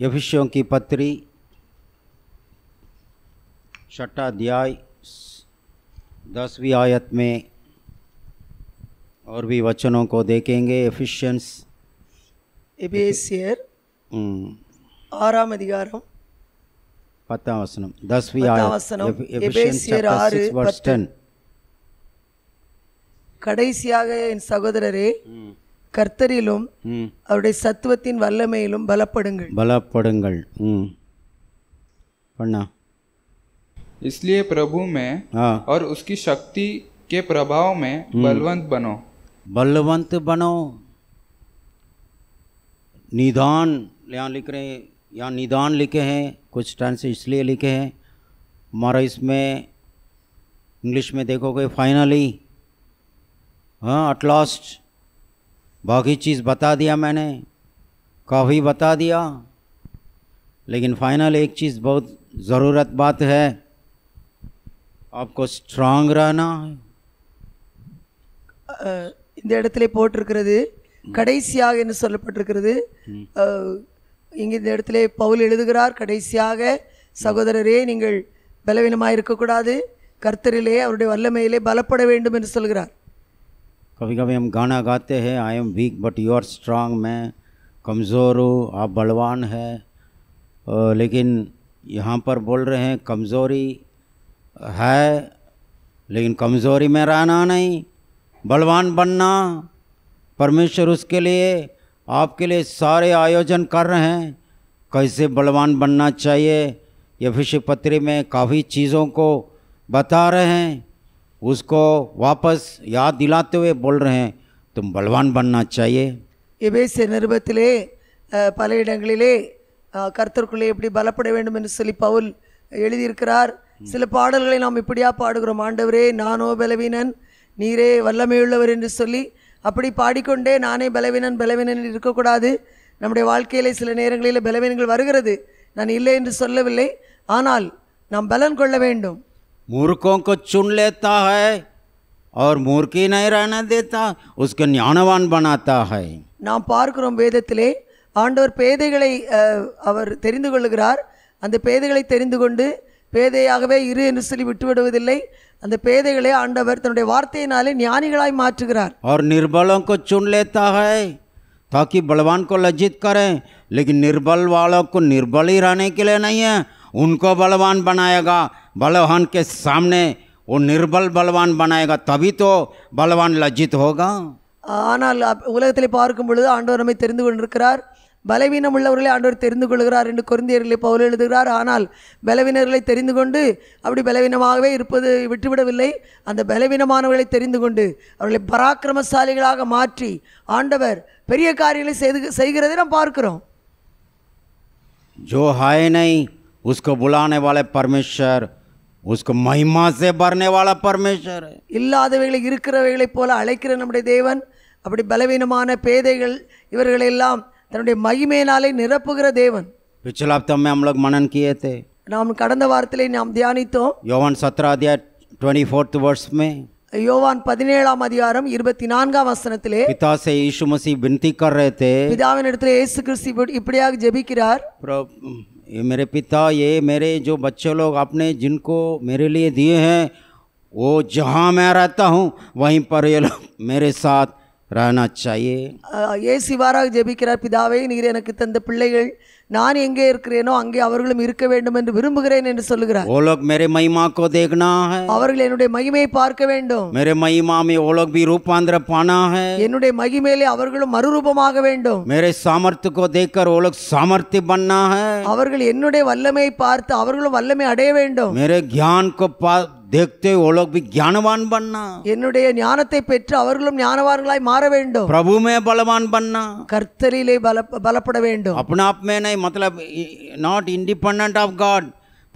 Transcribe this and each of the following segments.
यफिशों की पत्री छठाध्याय दसवीं आयत में और भी वचनों को देखेंगे एफिशियंस एफिशियर हम्म। आराम अधिकारम पता वसनम दसवीं आयत एफिशियर आर वर्स टेन कड़ई सी इन सागोदरे हम्म। கர்த்தரிலும் அவருடைய சத்துவத்தின் வல்லமையிலும் பலப்படுங்கள் பலப்படுங்கள் பண்ணா इसलिए प्रभु में हाँ और उसकी शक्ति के प्रभाव में बलवंत बनो बलवंत बनो निदान यहाँ लिख रहे हैं यहाँ निदान लिखे हैं कुछ टाइम से इसलिए लिखे हैं हमारा इसमें इंग्लिश में देखोगे फाइनली हाँ एट लास्ट बाकी चीज़ बता दिया मैंने काफ़ी बता दिया लेकिन फाइनल एक चीज़ बहुत ज़रूरत बात है आपको ஸ்ட்ராங் रहना இந்த இடத்துல போட்டிருக்கிறது கடைசியாக என்று சொல்லப்பட்டிருக்கிறது இங்கே இந்த இடத்துல பவுல் எழுதுகிறார் கடைசியாக சகோதரரே நீங்கள் பலவீனமாக இருக்கக்கூடாது கர்த்தரிலே அவருடைய வல்லமையிலே பலப்பட வேண்டும் என்று சொல்கிறார் कभी कभी हम गाना गाते हैं I am weak but you are strong मैं कमज़ोर हूँ आप बलवान है लेकिन यहाँ पर बोल रहे हैं कमज़ोरी है लेकिन कमज़ोरी में रहना नहीं बलवान बनना परमेश्वर उसके लिए आपके लिए सारे आयोजन कर रहे हैं कैसे बलवान बनना चाहिए यह विषय पत्री में काफ़ी चीज़ों को बता रहे हैं उसको वापस याद दिलाते हुए बोल रहे हैं तुम बलवान बनना चाहिए எபேசிய நிருபத்திலே பல இடங்களிலே கர்த்தருக்குள்ளே எப்படி பலப்பட வேண்டும் என்று சொல்லி பவுல் எழுதியிருக்கிறார் சில பாடல்களை நாம் இப்படியா பாடுகிறோம் ஆண்டவரே நானோ பலவீனன் நீரே வல்லமையுள்ளவர் என்று சொல்லி அப்படி பாடிக்கொண்டே நானே பலவீனன் பலவீனன் இருக்கக்கூடாது நம்முடைய வாழ்க்கையிலே சில நேரங்களில் பலவீனங்கள் வருகிறது நான் இல்லை என்று சொல்லவில்லை ஆனால் நாம் பலன் கொள்ள வேண்டும் मूर्खों को चुन लेता है और मूर्खी नहीं रहना देता उसको ஞானவான் बनाता है நாம் பார்க்கிறோம் வேதத்திலே ஆண்டவர் பேதைகளை அவர் தெரிந்து கொள்கிறார் அந்த பேதைகளை தெரிந்து கொண்டு பேதையாகவே இரு என்று சொல்லி விட்டுவிடுவதில்லை அந்த பேதைகளை ஆண்டவர் தன்னுடைய வார்த்தையினாலே ஞானிகளாய் மாற்றுகிறார் அவர் நிர்பலம் को चुन लेता है ताकि बलवान को लज्जित करें लेकिन निर्बल वालों को निर्बल ही रहने के लिए बलवान के सामने वो निर्बल बलवान बनाएगा तभी तो बलवान लज्जित होगा ஆனால் உலகத்தில் பார்க்கும் பொழுது ஆண்டவர் நம்மை தெரிந்து கொண்டிருக்கிறார் பலவீனம் உள்ளவர்களை ஆண்டவர் தெரிந்து கொள்கிறார் என்று குருந்தியர்களை பவுல் எழுதுகிறார் ஆனால் பலவீனர்களை தெரிந்து கொண்டு அப்படி பலவீனமாகவே இருப்பது விட்டுவிடவில்லை அந்த பலவீனமானவர்களை தெரிந்து கொண்டு அவர்களை பராக்கிரமசாலிகளாக மாற்றி ஆண்டவர் பெரிய காரியங்களை செய்து செய்கிறதை நாம் பார்க்கிறோம் ஜோ ஹாய் நை உஸ்கோ புலானே வாழை பரமேஸ்வர் உஸ்கு மைமா சே பர்னே வாழ பரமேஸ்வர் இல்லாதவைகளை இருக்கிறவைகளைப் போல அழைக்கிற நம்முடைய தேவன் அப்படி பலவீனமான பேதைகள் இவர்களெல்லாம் தன்னுடைய மகிமையினாலே நிரப்புகிற தேவன் पिछला हफ्ता மனன் हम लोग நாம் கடந்த வாரத்திலே நாம் தியானித்தோம் யோவான் சத்ரா அத்தியாய டுவெண்ட்டி ஃபோர்த் वर्ष யோவான் பதினேழாம் அதிகாரம் இருபத்தி நான்காம் வசனத்திலே पिता से यीशु मसीह विनती பிதாவின் இடத்துல இயேசு கிறிஸ்து இப்படியாக ஜெபிக்கிறார் ये मेरे पिता ये मेरे जो बच्चे लोग आपने जिनको मेरे लिए दिए हैं वो जहाँ मैं रहता हूँ वहीं पर ये लोग मेरे साथ रहना चाहिए ये வாராக ஜெபிக்கிறார் பிதாவே நீர் எனக்கு நான் எங்கே இருக்கிறேனோ அங்கே அவர்களும் இருக்க வேண்டும் என்று விரும்புகிறேன் என்று சொல்லுகிறார் ஓலோக் लोग मेरे महिमा அவர்கள் என்னுடைய மகிமையை பார்க்க வேண்டும் मेरे महिमा ஓலோக் பி ரூபாந்திர भी என்னுடைய மகிமையிலே அவர்களும் மறுரூபமாக வேண்டும் मेरे सामर्थ्य को ஓலோக் சாமர்த்தி लोग அவர்கள் என்னுடைய வல்லமையை பார்த்து அவர்களும் வல்லமை அடைய வேண்டும் मेरे ज्ञान को தேக்தே ஓலோக் பி ஞானவான் பண்ணா என்னுடைய ஞானத்தை பெற்று அவர்களும் ஞானவார்களாய் மாற வேண்டும் பிரபுமே பலவான் பண்ணா கர்த்தரிலே பலப்பட வேண்டும் அப்படின் ஆப்மே நை நாட் இண்டிபெண்ட் ஆஃப் காட்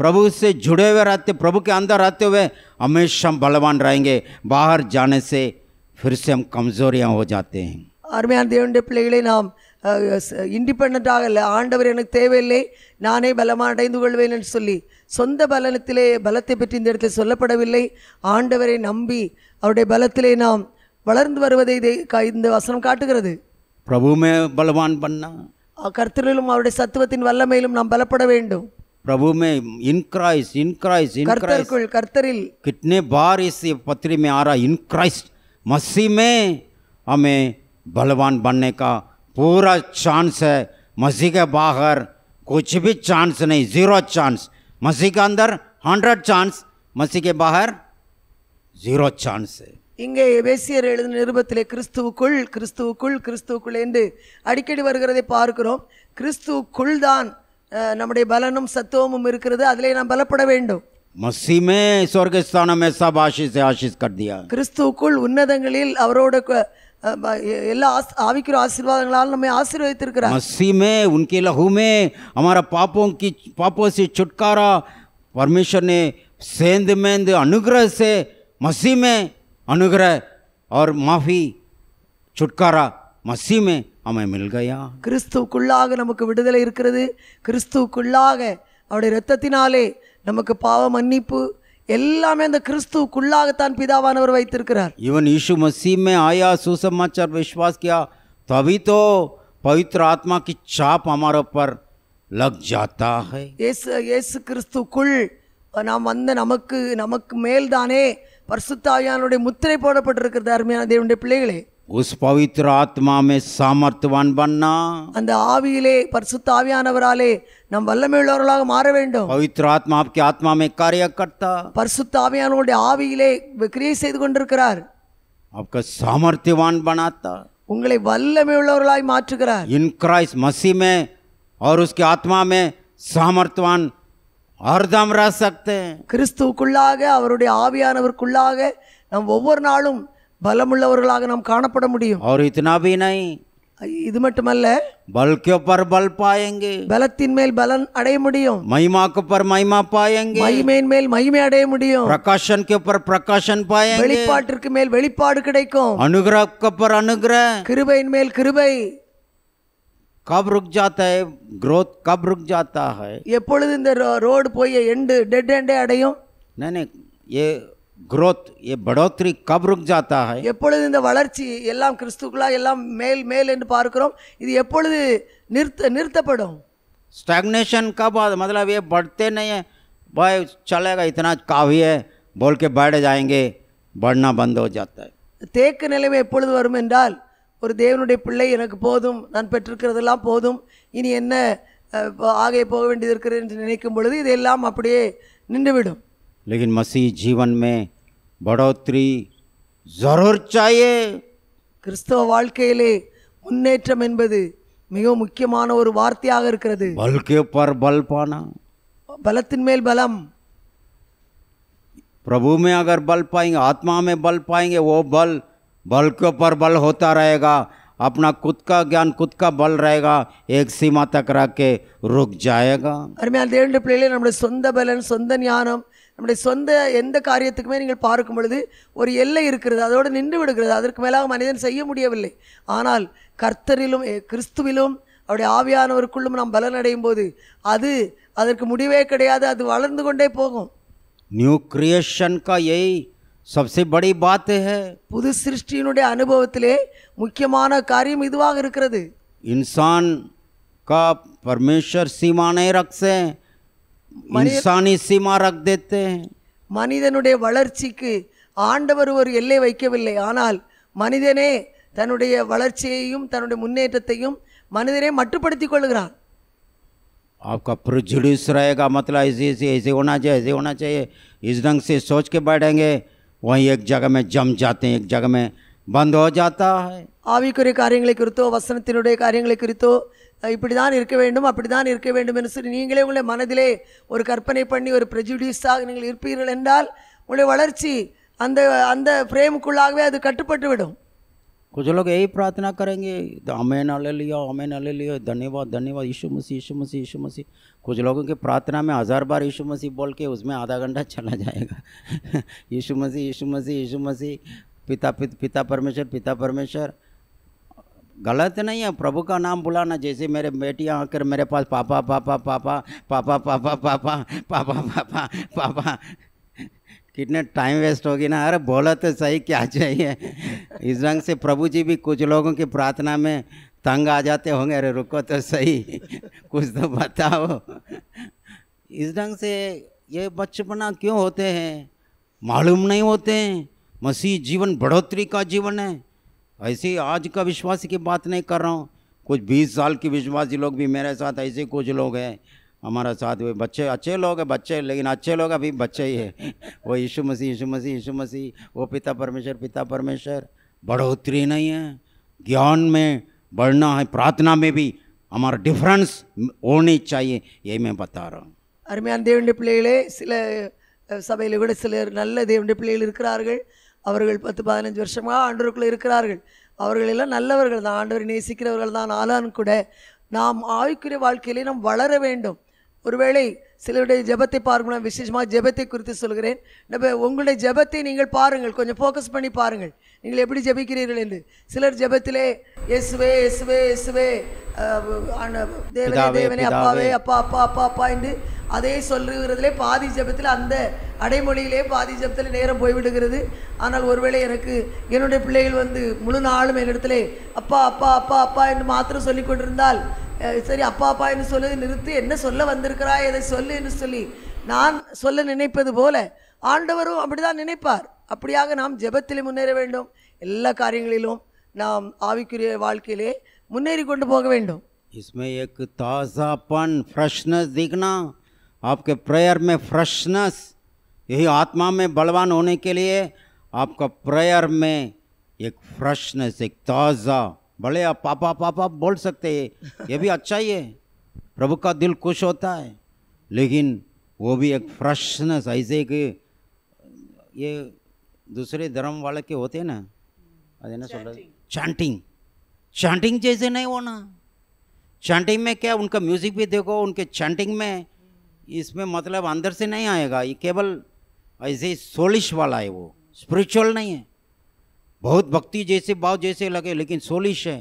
பிரபு சே ஜுடேவே ராத்தே பிரபுக்கு அந்த ராத்தேவே அமேஷம் பலவான் ராயங்கே பாகர் ஜானசே ஃபிர்சே கம்சோரியாக ஹோ ஜாத்தே அருமையான தேவனுடைய பிள்ளைகளை நாம் இண்டிபெண்ட்டாக இல்லை ஆண்டவர் எனக்கு தேவையில்லை நானே பலமாக அடைந்து கொள்வேன் என்று சொல்லி சொந்த பலனத்திலே பலத்தை பற்றி இந்த இடத்தில் சொல்லப்படவில்லை ஆண்டவரை நம்பி அவருடைய பலத்திலே நாம் வளர்ந்து வருவதை இதை இந்த வசனம் காட்டுகிறது பிரபுமே பலவான் பண்ணா கர்த்தரிலும் அவருடைய சத்துவத்தின் வல்லமையிலும் நாம் பலப்பட வேண்டும் பிரபுமே இன்கிரைஸ் இன்கிரைஸ் क्राइस्ट கர்த்தரில் கிட்னே பாரிஸ் பத்திரிமை कर्तरिल இன்கிரைஸ்ட் மசிமே इस பலவான் பண்ணேக்கா பூரா சான்ஸை மசிக பாகர் குச்சி பி कुछ भी चांस नहीं ज़ीरो சான்ஸ் मसीह மசிக பாகர் ஜீரோ சான்ஸ் இங்கே எபேசியர் எழுதின நிருபத்திலே கிறிஸ்துவுக்குள் கிறிஸ்துவுக்குள் கிறிஸ்துவுக்குள் என்று அடிக்கடி வருகிறதை பார்க்கிறோம் கிறிஸ்துவுக்குள் தான் நம்முடைய பலனும் சத்துவமும் இருக்கிறது அதிலே நாம் பலப்பட வேண்டும் மசிமே சொர்க்கஸ்தானம் ஆசிஸ் ஆசிஸ் கட்டியா கிறிஸ்துவுக்குள் உன்னதங்களில் அவரோட எல்லா आविक्र आशीर्वादங்களால் நம்மை ஆசீர்வதித்திருக்கிறார் मसीह में उनके लहू में हमारा पापों की पापों से छुटकारा परमेश्वर ने सेंध मेंद अनुग्रह से मसीह में अनुग्रह और माफी छुटकारा கிறிஸ்துவுக்குள்ளாக நமக்கு விடுதலை இருக்கிறது கிறிஸ்துவுக்குள்ளாக அவருடைய இரத்தத்தினாலே நமக்கு பாவ மன்னிப்பு எல்லாமே அந்த கிறிஸ்துவுக்குள்ளாகத்தான் பிதாவானவர் வைத்திருக்கிறார் இவன் இஷு மசீமே ஆயா சூசம்மாச்சார் விஸ்வாஸ் கியா தவித்தோ பவித்ர ஆத்மா पवित्र आत्मा की छाप हमारे ஏசு இயேசு கிறிஸ்துக்குள் நாம் வந்த நமக்கு நமக்கு மேல்தானே பர்சுத்தாவியானுடைய முத்திரை போடப்பட்டிருக்கிறது அருமையான தேவனுடைய பிள்ளைகளே उस पवित्र आत्मा में सामर्थ्यवान बनना அந்த ஆவியிலே பரிசுத்த ஆவியானவராலே நாம் வல்லமையுள்ளவர்களாக மாற வேண்டும் பவித்ர ஆத்மா ஆப்கி ஆத்மாமே காரிய கர்த்தா பரிசுத்த ஆவியானவருடைய ஆவியிலே கிரியை செய்து கொண்டிருக்கிறார் ஆப்கா சாமர்த்தியவான் பனாத்தா உங்களை உள்ளவர்களாய் மாற்றுகிறார் இன் கிரைஸ்ட் மசிமே அவர் உஸ்கி आत्मा में சாமர்த்தவான் ஆர்தாம் ராசக்தே கிறிஸ்துவுக்குள்ளாக அவருடைய ஆவியானவருக்குள்ளாக நம் ஒவ்வொரு நாளும் பலமுள்ளவர்களாக நாம் காணப்பட முடியும் அவர் இத்தனாபீனை இது மட்டுமல்ல बल के ऊपर பலத்தின் மேல் பலன் அடைய முடியும் महिमा के ऊपर महिमा पाएंगे மகிமையின் மேல் மகிமை அடைய முடியும் பிரகாஷன் के பிரகாஷன் प्रकाशन வெளிப்பாட்டிற்கு மேல் வெளிப்பாடு கிடைக்கும் अनुग्रह के ऊपर கிருபையின் மேல் கிருபை कब रुक க்ரோத் है ग्रोथ எப்பொழுது இந்த ரோடு போய் எண்டு டெட் எண்டே அடையும் नहीं नहीं குரோத் ये बढ़ोतरी कब रुक जाता எப்பொழுது இந்த வளர்ச்சி எல்லாம் கிறிஸ்துக்குள்ளா எல்லாம் மேல் மேல் என்று பார்க்கிறோம் இது எப்பொழுது நிறுத்த நிறுத்தப்படும் स्टैग्नेशन कब मतलब ये बढ़ते नहीं है भाई चलेगा इतना काफी है बोल के बैठ जाएंगे बढ़ना தேக்க நிலைமை எப்பொழுது வரும் என்றால் ஒரு தேவனுடைய பிள்ளை எனக்கு போதும் நான் பெற்றிருக்கிறதெல்லாம் போதும் இனி என்ன ஆகிய போக வேண்டியது இருக்கிறது என்று நினைக்கும் பொழுது இதெல்லாம் அப்படியே நின்றுவிடும் लेकिन मसीह जीवन में बढ़ोतरी जरूर चाहिए கிறிஸ்தவ வாழ்க்கையிலே முன்னேற்றம் என்பது மிக முக்கியமான ஒரு வார்த்தையாக இருக்கிறது பல்கே பர் பல் பானா பலத்தின் மேல் பலம் प्रभु में अगर बल पाएंगे आत्मा में बल पाएंगे वो बल बल के ऊपर बल होता रहेगा अपना खुद का ज्ञान खुद का बल रहेगा एक सीमा तक रख के रुक जाएगा அருமையான தேவனுடைய பிள்ளைகளே நம்முடைய சொந்த பலன் சொந்த ஞானம் நம்முடைய சொந்த எந்த காரியத்துக்குமே நீங்கள் பார்க்கும் பொழுது ஒரு எல்லை இருக்கிறது அதோடு நின்று விடுகிறது அதற்கு மேலாக மனிதன் செய்ய முடியவில்லை ஆனால் கர்த்தரிலும் கிறிஸ்துவிலும் அவருடைய ஆவியானவருக்குள்ளும் நாம் பலனடையும் போது அது அதற்கு முடிவே கிடையாது அது வளர்ந்து கொண்டே போகும் நியூ கிரியேஷன் கா எய் சப்சே படி பாத்து புது சிருஷ்டியினுடைய அனுபவத்திலே முக்கியமான காரியம் இதுவாக இருக்கிறது இன்சான் கா பரமேஸ்வர் சீமானே ரக்ஸே இன்சானி சீமா ரக் மனிதனுடைய வளர்ச்சிக்கு ஆண்டவர் ஒரு எல்லை வைக்கவில்லை ஆனால் மனிதனே தன்னுடைய வளர்ச்சியையும் தன்னுடைய முன்னேற்றத்தையும் மனிதனே மட்டுப்படுத்திக் கொள்கிறான் आपका प्रिजुडिस रहेगा मतलब ऐसे ऐसे ऐसे होना चाहिए ऐसे होना चाहिए इस ढंग से सोच के बैठेंगे वहीं एक जगह में जम जाते हैं एक जगह में பந்த் ஹோ ஜாத்தா ஆவிக்குரிய காரியங்களை குறித்தோ வசனத்தினுடைய காரியங்களை குறித்தோ இப்படி தான் இருக்க வேண்டும் அப்படி தான் இருக்க வேண்டும் என்று சொல்லி நீங்களே உங்களை மனதிலே ஒரு கற்பனை பண்ணி ஒரு ப்ரெஜுடியூஸாக நீங்கள் இருப்பீர்கள் என்றால் உங்களுடைய வளர்ச்சி அந்த அந்த ஃப்ரேமுக்குள்ளாகவே அது கட்டுப்பட்டு விடும் குஜலோக ஏய் பிரார்த்தனா கரங்கி இது அமே நல்லையோ அமே நல்லையோ தன்யவாத் தன்யவாத் இஷு மசி இஷு மசி இஷு மசி குஜலோகங்க பிரார்த்தனா மே ஹசார் பார் இஷு மசி போல்கே உஸ்மே ஆதா கண்டா சலா ஜாயேகா இஷு மசி இஷு மசி இஷு மசி பிதா பித் பிதா பரமேஸ்வர் பிதா பரமேஸ்வர் गलत नहीं है प्रभु का नाम बुलाना जैसे मेरे बेटियाँ आकर मेरे पास पापा पापा पापा पापा पापा पापा पापा पापा पापा कितने टाइम वेस्ट होगी ना अरे बोला तो सही क्या चाहिए इस रंग से प्रभु जी भी कुछ लोगों की प्रार्थना में तंग आ जाते होंगे अरे रुको तो सही कुछ तो बताओ इस ढंग से ये बचपना क्यों होते हैं मालूम नहीं होते हैं मसीह जीवन बढ़ोतरी का जीवन है ऐसे आज का विश्वासी की बात नहीं कर रहा हूँ कुछ बीस साल के विश्वासी लोग भी मेरे साथ ऐसे कुछ लोग हैं हमारा साथ हुए बच्चे अच्छे लोग हैं बच्चे लेकिन अच्छे लोग अभी बच्चे ही है वो यीशु मसीह यीशु मसीह यीशु मसीह वो पिता परमेश्वर पिता परमेश्वर बढ़ोतरी नहीं है ज्ञान में बढ़ना है प्रार्थना में भी हमारा डिफरेंस होनी चाहिए यही मैं बता रहा हूँ अरमियान தேவனுடைய பிள்ளைகளே सब சபையில் கூட சிலர் அவர்கள் பத்து பதினஞ்சு வருஷமாக ஆண்டவருக்குள்ளே இருக்கிறார்கள் அவர்களெல்லாம் நல்லவர்கள் தான் ஆண்டவரை நேசிக்கிறவர்கள் தான் ஆனாலும் கூட நாம் ஆய்க்குரிய வாழ்க்கையிலே நாம் வளர வேண்டும் ஒருவேளை சிலருடைய ஜெபத்தை பார்க்கணும் விசேஷமாக ஜெபத்தை குறித்து சொல்கிறேன் நம்ம உங்களுடைய ஜெபத்தை நீங்கள் பாருங்கள் கொஞ்சம் ஃபோக்கஸ் பண்ணி பாருங்கள் நீங்கள் எப்படி ஜெபிக்கிறீர்கள் என்று சிலர் ஜெபத்திலே எஸ்வே எஸ்வே எஸ்வே தேவனே தேவனே அப்பாவே அப்பா அப்பா அப்பா அப்பா என்று அதே சொல்லுகிறதுலே பாதி ஜெபத்தில் அந்த அடைமொழியிலே பாதி ஜெபத்தில் நேரம் போய்விடுகிறது ஆனால் ஒருவேளை எனக்கு என்னுடைய பிள்ளைகள் வந்து முழு நாளும் என்னிடத்துல அப்பா அப்பா அப்பா அப்பா என்று மாத்திரம் சொல்லி கொண்டிருந்தால் சரி அப்பா அப்பா என்று சொல்லி நிறுத்தி என்ன சொல்ல வந்திருக்கிறாய் இதை சொல்லு என்று சொல்லி நான் சொல்ல நினைப்பது போல आंडवर अब नीपार अब नाम நாம் एल முன்னேற नाम आविक इसमें एक ताज़ापन फ्रेशनेस दिखना आपके प्रेयर में फ्रेशनेस यही आत्मा में बलवान होने के लिए आपका प्रेयर में एक फ्रेशनेस एक ताज़ा भले आप पापा पापा बोल सकते हैं ये भी अच्छा ही है प्रभु का दिल खुश होता है लेकिन वो भी एक फ्रेशनेस ऐसे कि ये दूसरे धर्म वाले के होते ना hmm. अरे ना सोल चैंटिंग चैंटिंग जैसे नहीं होना चैंटिंग में क्या उनका म्यूजिक भी देखो उनके चैंटिंग में hmm. इसमें मतलब अंदर से नहीं आएगा ये केवल ऐसे ही सोलिश वाला है वो स्पिरिचुअल नहीं है बहुत भक्ति जैसे भाव जैसे लगे लेकिन सोलिश है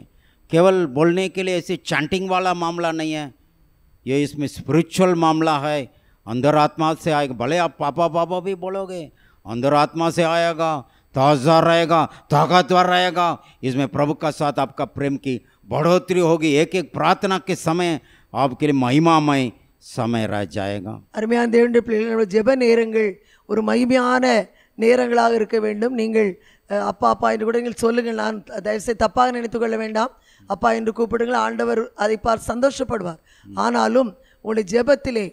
केवल बोलने के लिए ऐसे चैंटिंग वाला मामला नहीं है ये इसमें स्पिरिचुअल मामला है अंदर आत्मा से आएगा भले आप पापा पापा भी बोलोगे अंदर आत्मा से आएगा ताज़ा रहेगा ताकतवर रहेगा इसमें प्रभु का साथ आपका प्रेम की बढ़ोतरी होगी एक एक प्रार्थना के समय आपके लिए महिमामय समय रह जाएगा அருமையான தேவனுடைய பிள்ளைகளோட ஜெப நேரங்கள் ஒரு மகிமையான நேரங்களாக இருக்க வேண்டும் நீங்கள் அப்பா அப்பா என்று கூட நீங்கள் சொல்லுங்கள் நான் தயவுசெய்து தப்பாக நினைத்து கொள்ள வேண்டாம் அப்பா என்று கூப்பிடுங்கள் ஆண்டவர் அதை பார்த்து சந்தோஷப்படுவார் ஆனாலும் உங்களுடைய ஜெபத்திலே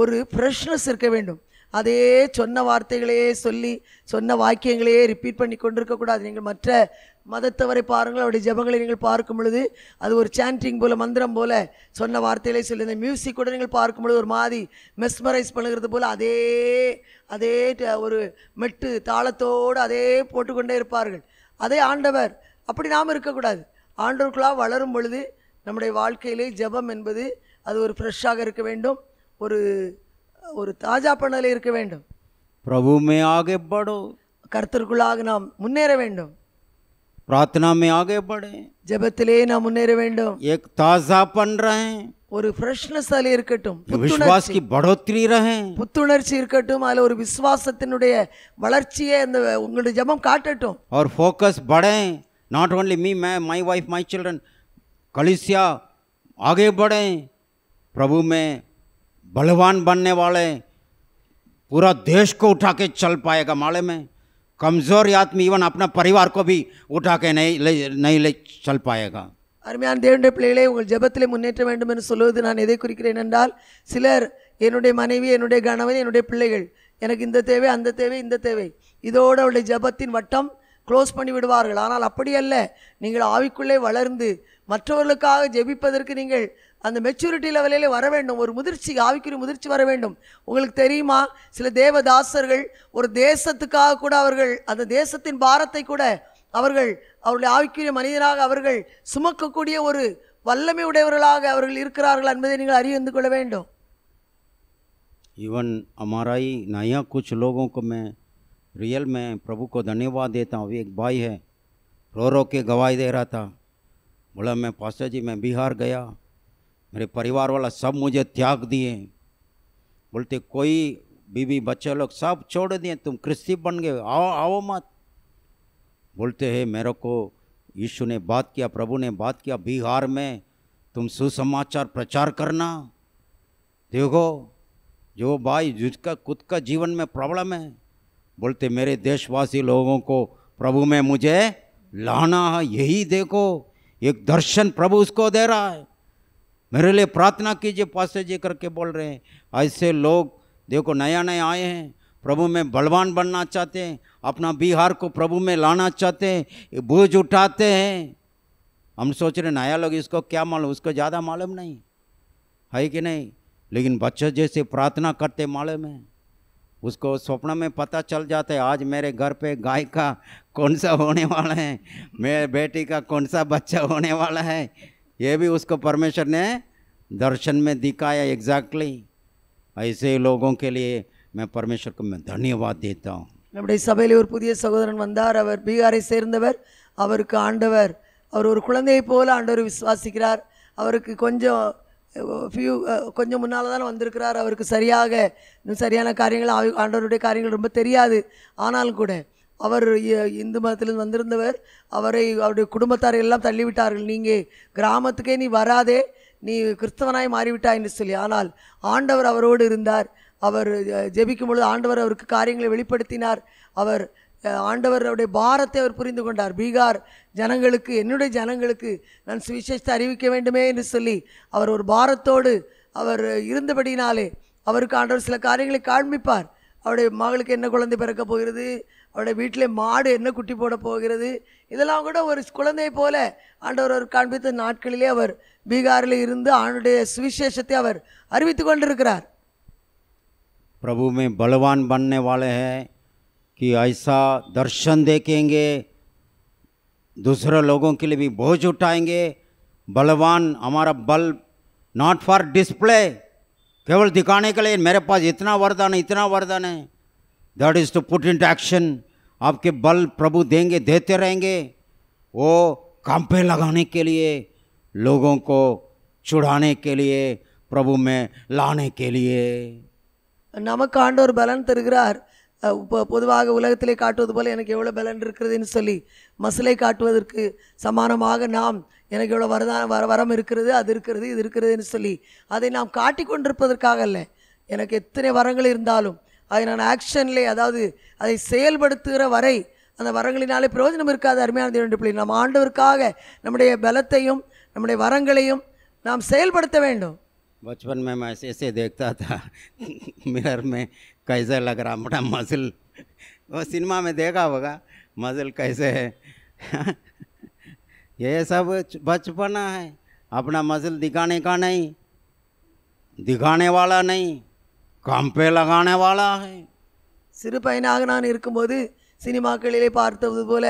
ஒரு ஃப்ரெஷ்னஸ் இருக்க வேண்டும் அதே சொன்ன வார்த்தைகளையே சொல்லி சொன்ன வாக்கியங்களையே ரிப்பீட் பண்ணி கொண்டிருக்கக்கூடாது நீங்கள் மற்ற மதத்தவரை பாருங்கள் அவருடைய ஜபங்களை நீங்கள் பார்க்கும் பொழுது அது ஒரு சாண்டிங் போல் மந்திரம் போல் சொன்ன வார்த்தையிலே சொல்லி இந்த மியூசிக் கூட நீங்கள் பார்க்கும் பொழுது ஒரு மாதிரி மெஸ்மரைஸ் பண்ணுகிறது போல் அதே அதே ஒரு மெட்டு தாளத்தோடு அதே போட்டுக்கொண்டே இருப்பார்கள் அதே ஆண்டவர் அப்படி நாம் இருக்கக்கூடாது ஆண்டவர்களாக வளரும் பொழுது நம்முடைய வாழ்க்கையிலே ஜபம் என்பது அது ஒரு ஃப்ரெஷ்ஷாக இருக்க வேண்டும் ஒரு ஒரு தாஜா பண்ணலை இருக்க வேண்டும் பிரபுமே ஆக படோ கருத்திற்குள்ளாக நாம் முன்னேற வேண்டும் பிரார்த்தனாமே ஆக எப்படு ஜபத்திலே நாம் முன்னேற வேண்டும் எக் தாஜா பண்றேன் ஒரு ஃப்ரெஷ்னஸ் அதில் இருக்கட்டும் விசுவாசிக்கு படோத்திரி புத்துணர்ச்சி இருக்கட்டும் அதில் ஒரு விசுவாசத்தினுடைய வளர்ச்சியை அந்த உங்களுடைய ஜபம் காட்டட்டும் அவர் ஃபோக்கஸ் படேன் நாட் ஓன்லி மீ மே மை ஒய்ஃப் மை சில்ட்ரன் கலிசியா ஆகே படேன் பிரபுமே बलवान बनने वाले पूरा देश को उठा के चल पाएगा मालूम है कमज़ोर आदमी इवन अपना परिवार को भी उठा के नहीं ले नहीं ले चल पाएगा அருமையான தேவனுடைய பிள்ளைகளை உங்கள் ஜெபத்தில் முன்னேற்ற வேண்டும் என்று சொல்வது நான் எதை குறிக்கிறேன் என்றால் சிலர் என்னுடைய மனைவி என்னுடைய கணவன் என்னுடைய பிள்ளைகள் எனக்கு இந்த தேவை அந்த தேவை இந்த தேவை இதோடு அவருடைய ஜபத்தின் வட்டம் க்ளோஸ் பண்ணி விடுவார்கள் ஆனால் அப்படியல்ல நீங்கள் ஆவிக்குள்ளே வளர்ந்து மற்றவர்களுக்காக ஜெபிப்பதற்கு நீங்கள் அந்த மெச்சூரிட்டி லெவலில் வர வேண்டும் ஒரு முதிர்ச்சி ஆவிக்குரிய முதிர்ச்சி வர வேண்டும் உங்களுக்கு தெரியுமா சில தேவதாசர்கள் ஒரு தேசத்துக்காக கூட அவர்கள் அந்த தேசத்தின் பாரத்தை கூட அவர்கள் அவருடைய ஆவிக்குரிய மனிதராக அவர்கள் சுமக்கக்கூடிய ஒரு வல்லமை உடையவர்களாக அவர்கள் இருக்கிறார்கள் என்பதை நீங்கள் அறிந்து கொள்ள வேண்டும் இவன் அமாராய் நயா नया லோகோக்குமே ரியல் மே பிரபுக்கோ தன்யவா में விவேக் பாய் ஹே देता हूँ एक भाई है மே रो के मेरे परिवार वाला सब मुझे त्याग दिए बोलते कोई बीवी बच्चे लोग सब छोड़ दिए तुम क्रिस्ती बन गए आओ आओ मत बोलते हैं मेरे को यीशु ने बात किया प्रभु ने बात किया बिहार में तुम सुसमाचार प्रचार करना देखो जो भाई जिसका खुद का जीवन में प्रॉब्लम है बोलते मेरे देशवासी लोगों को प्रभु में मुझे लाना है यही देखो एक दर्शन प्रभु उसको दे रहा है मेरे लिए प्रार्थना कीजिए से जी करके बोल रहे हैं ऐसे लोग देखो नया नया आए हैं प्रभु में बलवान बनना चाहते हैं अपना बिहार को प्रभु में लाना चाहते हैं बोझ उठाते हैं हम सोच रहे नया लोग इसको क्या मालूम उसको ज़्यादा मालूम नहीं है कि नहीं लेकिन बच्चों जैसे प्रार्थना करते मालूम है उसको स्वप्न में पता चल जाता है आज मेरे घर पे गाय का कौन सा होने वाला है मेरे बेटी का कौन सा बच्चा होने वाला है ये भी उसको परमेश्वर ने दर्शन में दिखाया एग्जैक्टली ऐसे लोगों के लिए मैं परमेश्वर को मैं धन्यवाद देता हूँ நம்முடைய சபையில் ஒரு புதிய சகோதரன் வந்தார் அவர் பீகாரை சேர்ந்தவர் அவருக்கு ஆண்டவர் அவர் ஒரு குழந்தையை போல ஆண்டவர் விசுவாசிக்கிறார் அவருக்கு கொஞ்சம் ஃபியூ கொஞ்சம் முன்னால் தான் வந்திருக்கிறார் அவருக்கு சரியாக சரியான காரியங்கள் ஆண்டவருடைய காரியங்கள் ரொம்ப தெரியாது ஆனாலும் கூட அவர் இந்து மதத்திலிருந்து வந்திருந்தவர் அவரை அவருடைய குடும்பத்தாரை எல்லாம் தள்ளிவிட்டார்கள் நீங்கள் கிராமத்துக்கே நீ வராதே நீ கிறிஸ்தவனாய் மாறிவிட்டாய் என்று சொல்லி ஆனால் ஆண்டவர் அவரோடு இருந்தார் அவர் ஜெபிக்கும் பொழுது ஆண்டவர் அவருக்கு காரியங்களை வெளிப்படுத்தினார் அவர் ஆண்டவருடைய பாரத்தை அவர் புரிந்து கொண்டார் பீகார் ஜனங்களுக்கு என்னுடைய ஜனங்களுக்கு நான் சுவிசேஷத்தை அறிவிக்க வேண்டுமே என்று சொல்லி அவர் ஒரு பாரத்தோடு அவர் இருந்தபடினாலே அவருக்கு ஆண்டவர் சில காரியங்களை காண்பிப்பார் அவருடைய மகளுக்கு என்ன குழந்தை பிறக்க போகிறது அவருடைய வீட்டில் மாடு என்ன குட்டி போட போகிறது இதெல்லாம் கூட ஒரு குழந்தை போல ஆண்டவர் அவர் காண்பித்த நாட்களிலே அவர் பீகாரில் இருந்து ஆண்டுடைய சுவிசேஷத்தை அவர் அறிவித்து கொண்டிருக்கிறார் பிரபுமே பலவான் பண்ண வாழ கி ஐசா தர்ஷன் தேக்கேங்கே தூசர லோகம் கிளவி போஜ் உட்டாயங்கே பலவான் அமார பல் நாட் ஃபார் டிஸ்பிளே கேவல் திகானைகளே மேரப்பா இத்தனா வருதானே இத்தனா வருதானே that is to put in action आपके बल प्रभु देंगे देते रहेंगे वो काम पे लगाने के लिए लोगों को छुड़ाने के लिए प्रभु में लाने के लिए நமக்கு ஆண்டவர் பலன் தருகிறார் இப்போ பொதுவாக உலகத்திலே காட்டுவது போல் எனக்கு எவ்வளோ பலன் இருக்கிறதுன்னு சொல்லி மசிலை காட்டுவதற்கு சமானமாக நாம் எனக்கு எவ்வளோ வரதான வர வரம் இருக்கிறது அது இருக்கிறது இது இருக்கிறதுன்னு சொல்லி அதை நாம் காட்டி கொண்டிருப்பதற்காக அல்ல எனக்கு எத்தனை வரங்கள் இருந்தாலும் அதை நான் ஆக்ஷன்லே அதாவது அதை செயல்படுத்துகிற வரை அந்த வரங்களினாலே பிரயோஜனம் இருக்காது அருமையான தேவன் பிள்ளை நம்ம ஆண்டவருக்காக நம்முடைய பலத்தையும் நம்முடைய வரங்களையும் நாம் செயல்படுத்த வேண்டும் बचपन में मैं ऐसे ऐसे देखता था मिरर में कैसे लग रहा मोटा मसल वो सिनेमा में देखा होगा मसल कैसे है ये सब बचपना है अपना मसल दिखाने का नहीं दिखाने वाला नहीं काम पे लगाने சிறு பையனாக நான் இருக்கும்போது சினிமாக்களிலே பார்த்தது போல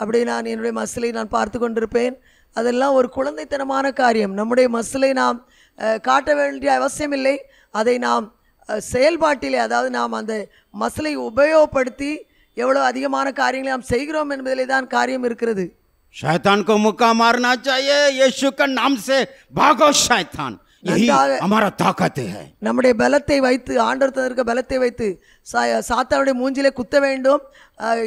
அப்படி நான் என்னுடைய மசிலை நான் பார்த்து கொண்டிருப்பேன் அதெல்லாம் ஒரு குழந்தைத்தனமான காரியம் நம்முடைய மசிலை நாம் காட்ட வேண்டிய அவசியமில்லை அதை நாம் செயல்பாட்டிலே அதாவது நாம் அந்த மசிலை உபயோகப்படுத்தி எவ்வளோ அதிகமான காரியங்களை நாம் செய்கிறோம் என்பதிலே தான் காரியம் இருக்கிறது शैतान को मुक्का मारना யேசுக்கன் நாம் சே பாகோ से நன்றாக அமாரா தாக்கத்தை है நம்முடைய பலத்தை வைத்து ஆண்டவர் தந்திருக்க பலத்தை வைத்து சாத்தானுடைய மூஞ்சிலே குத்த வேண்டும்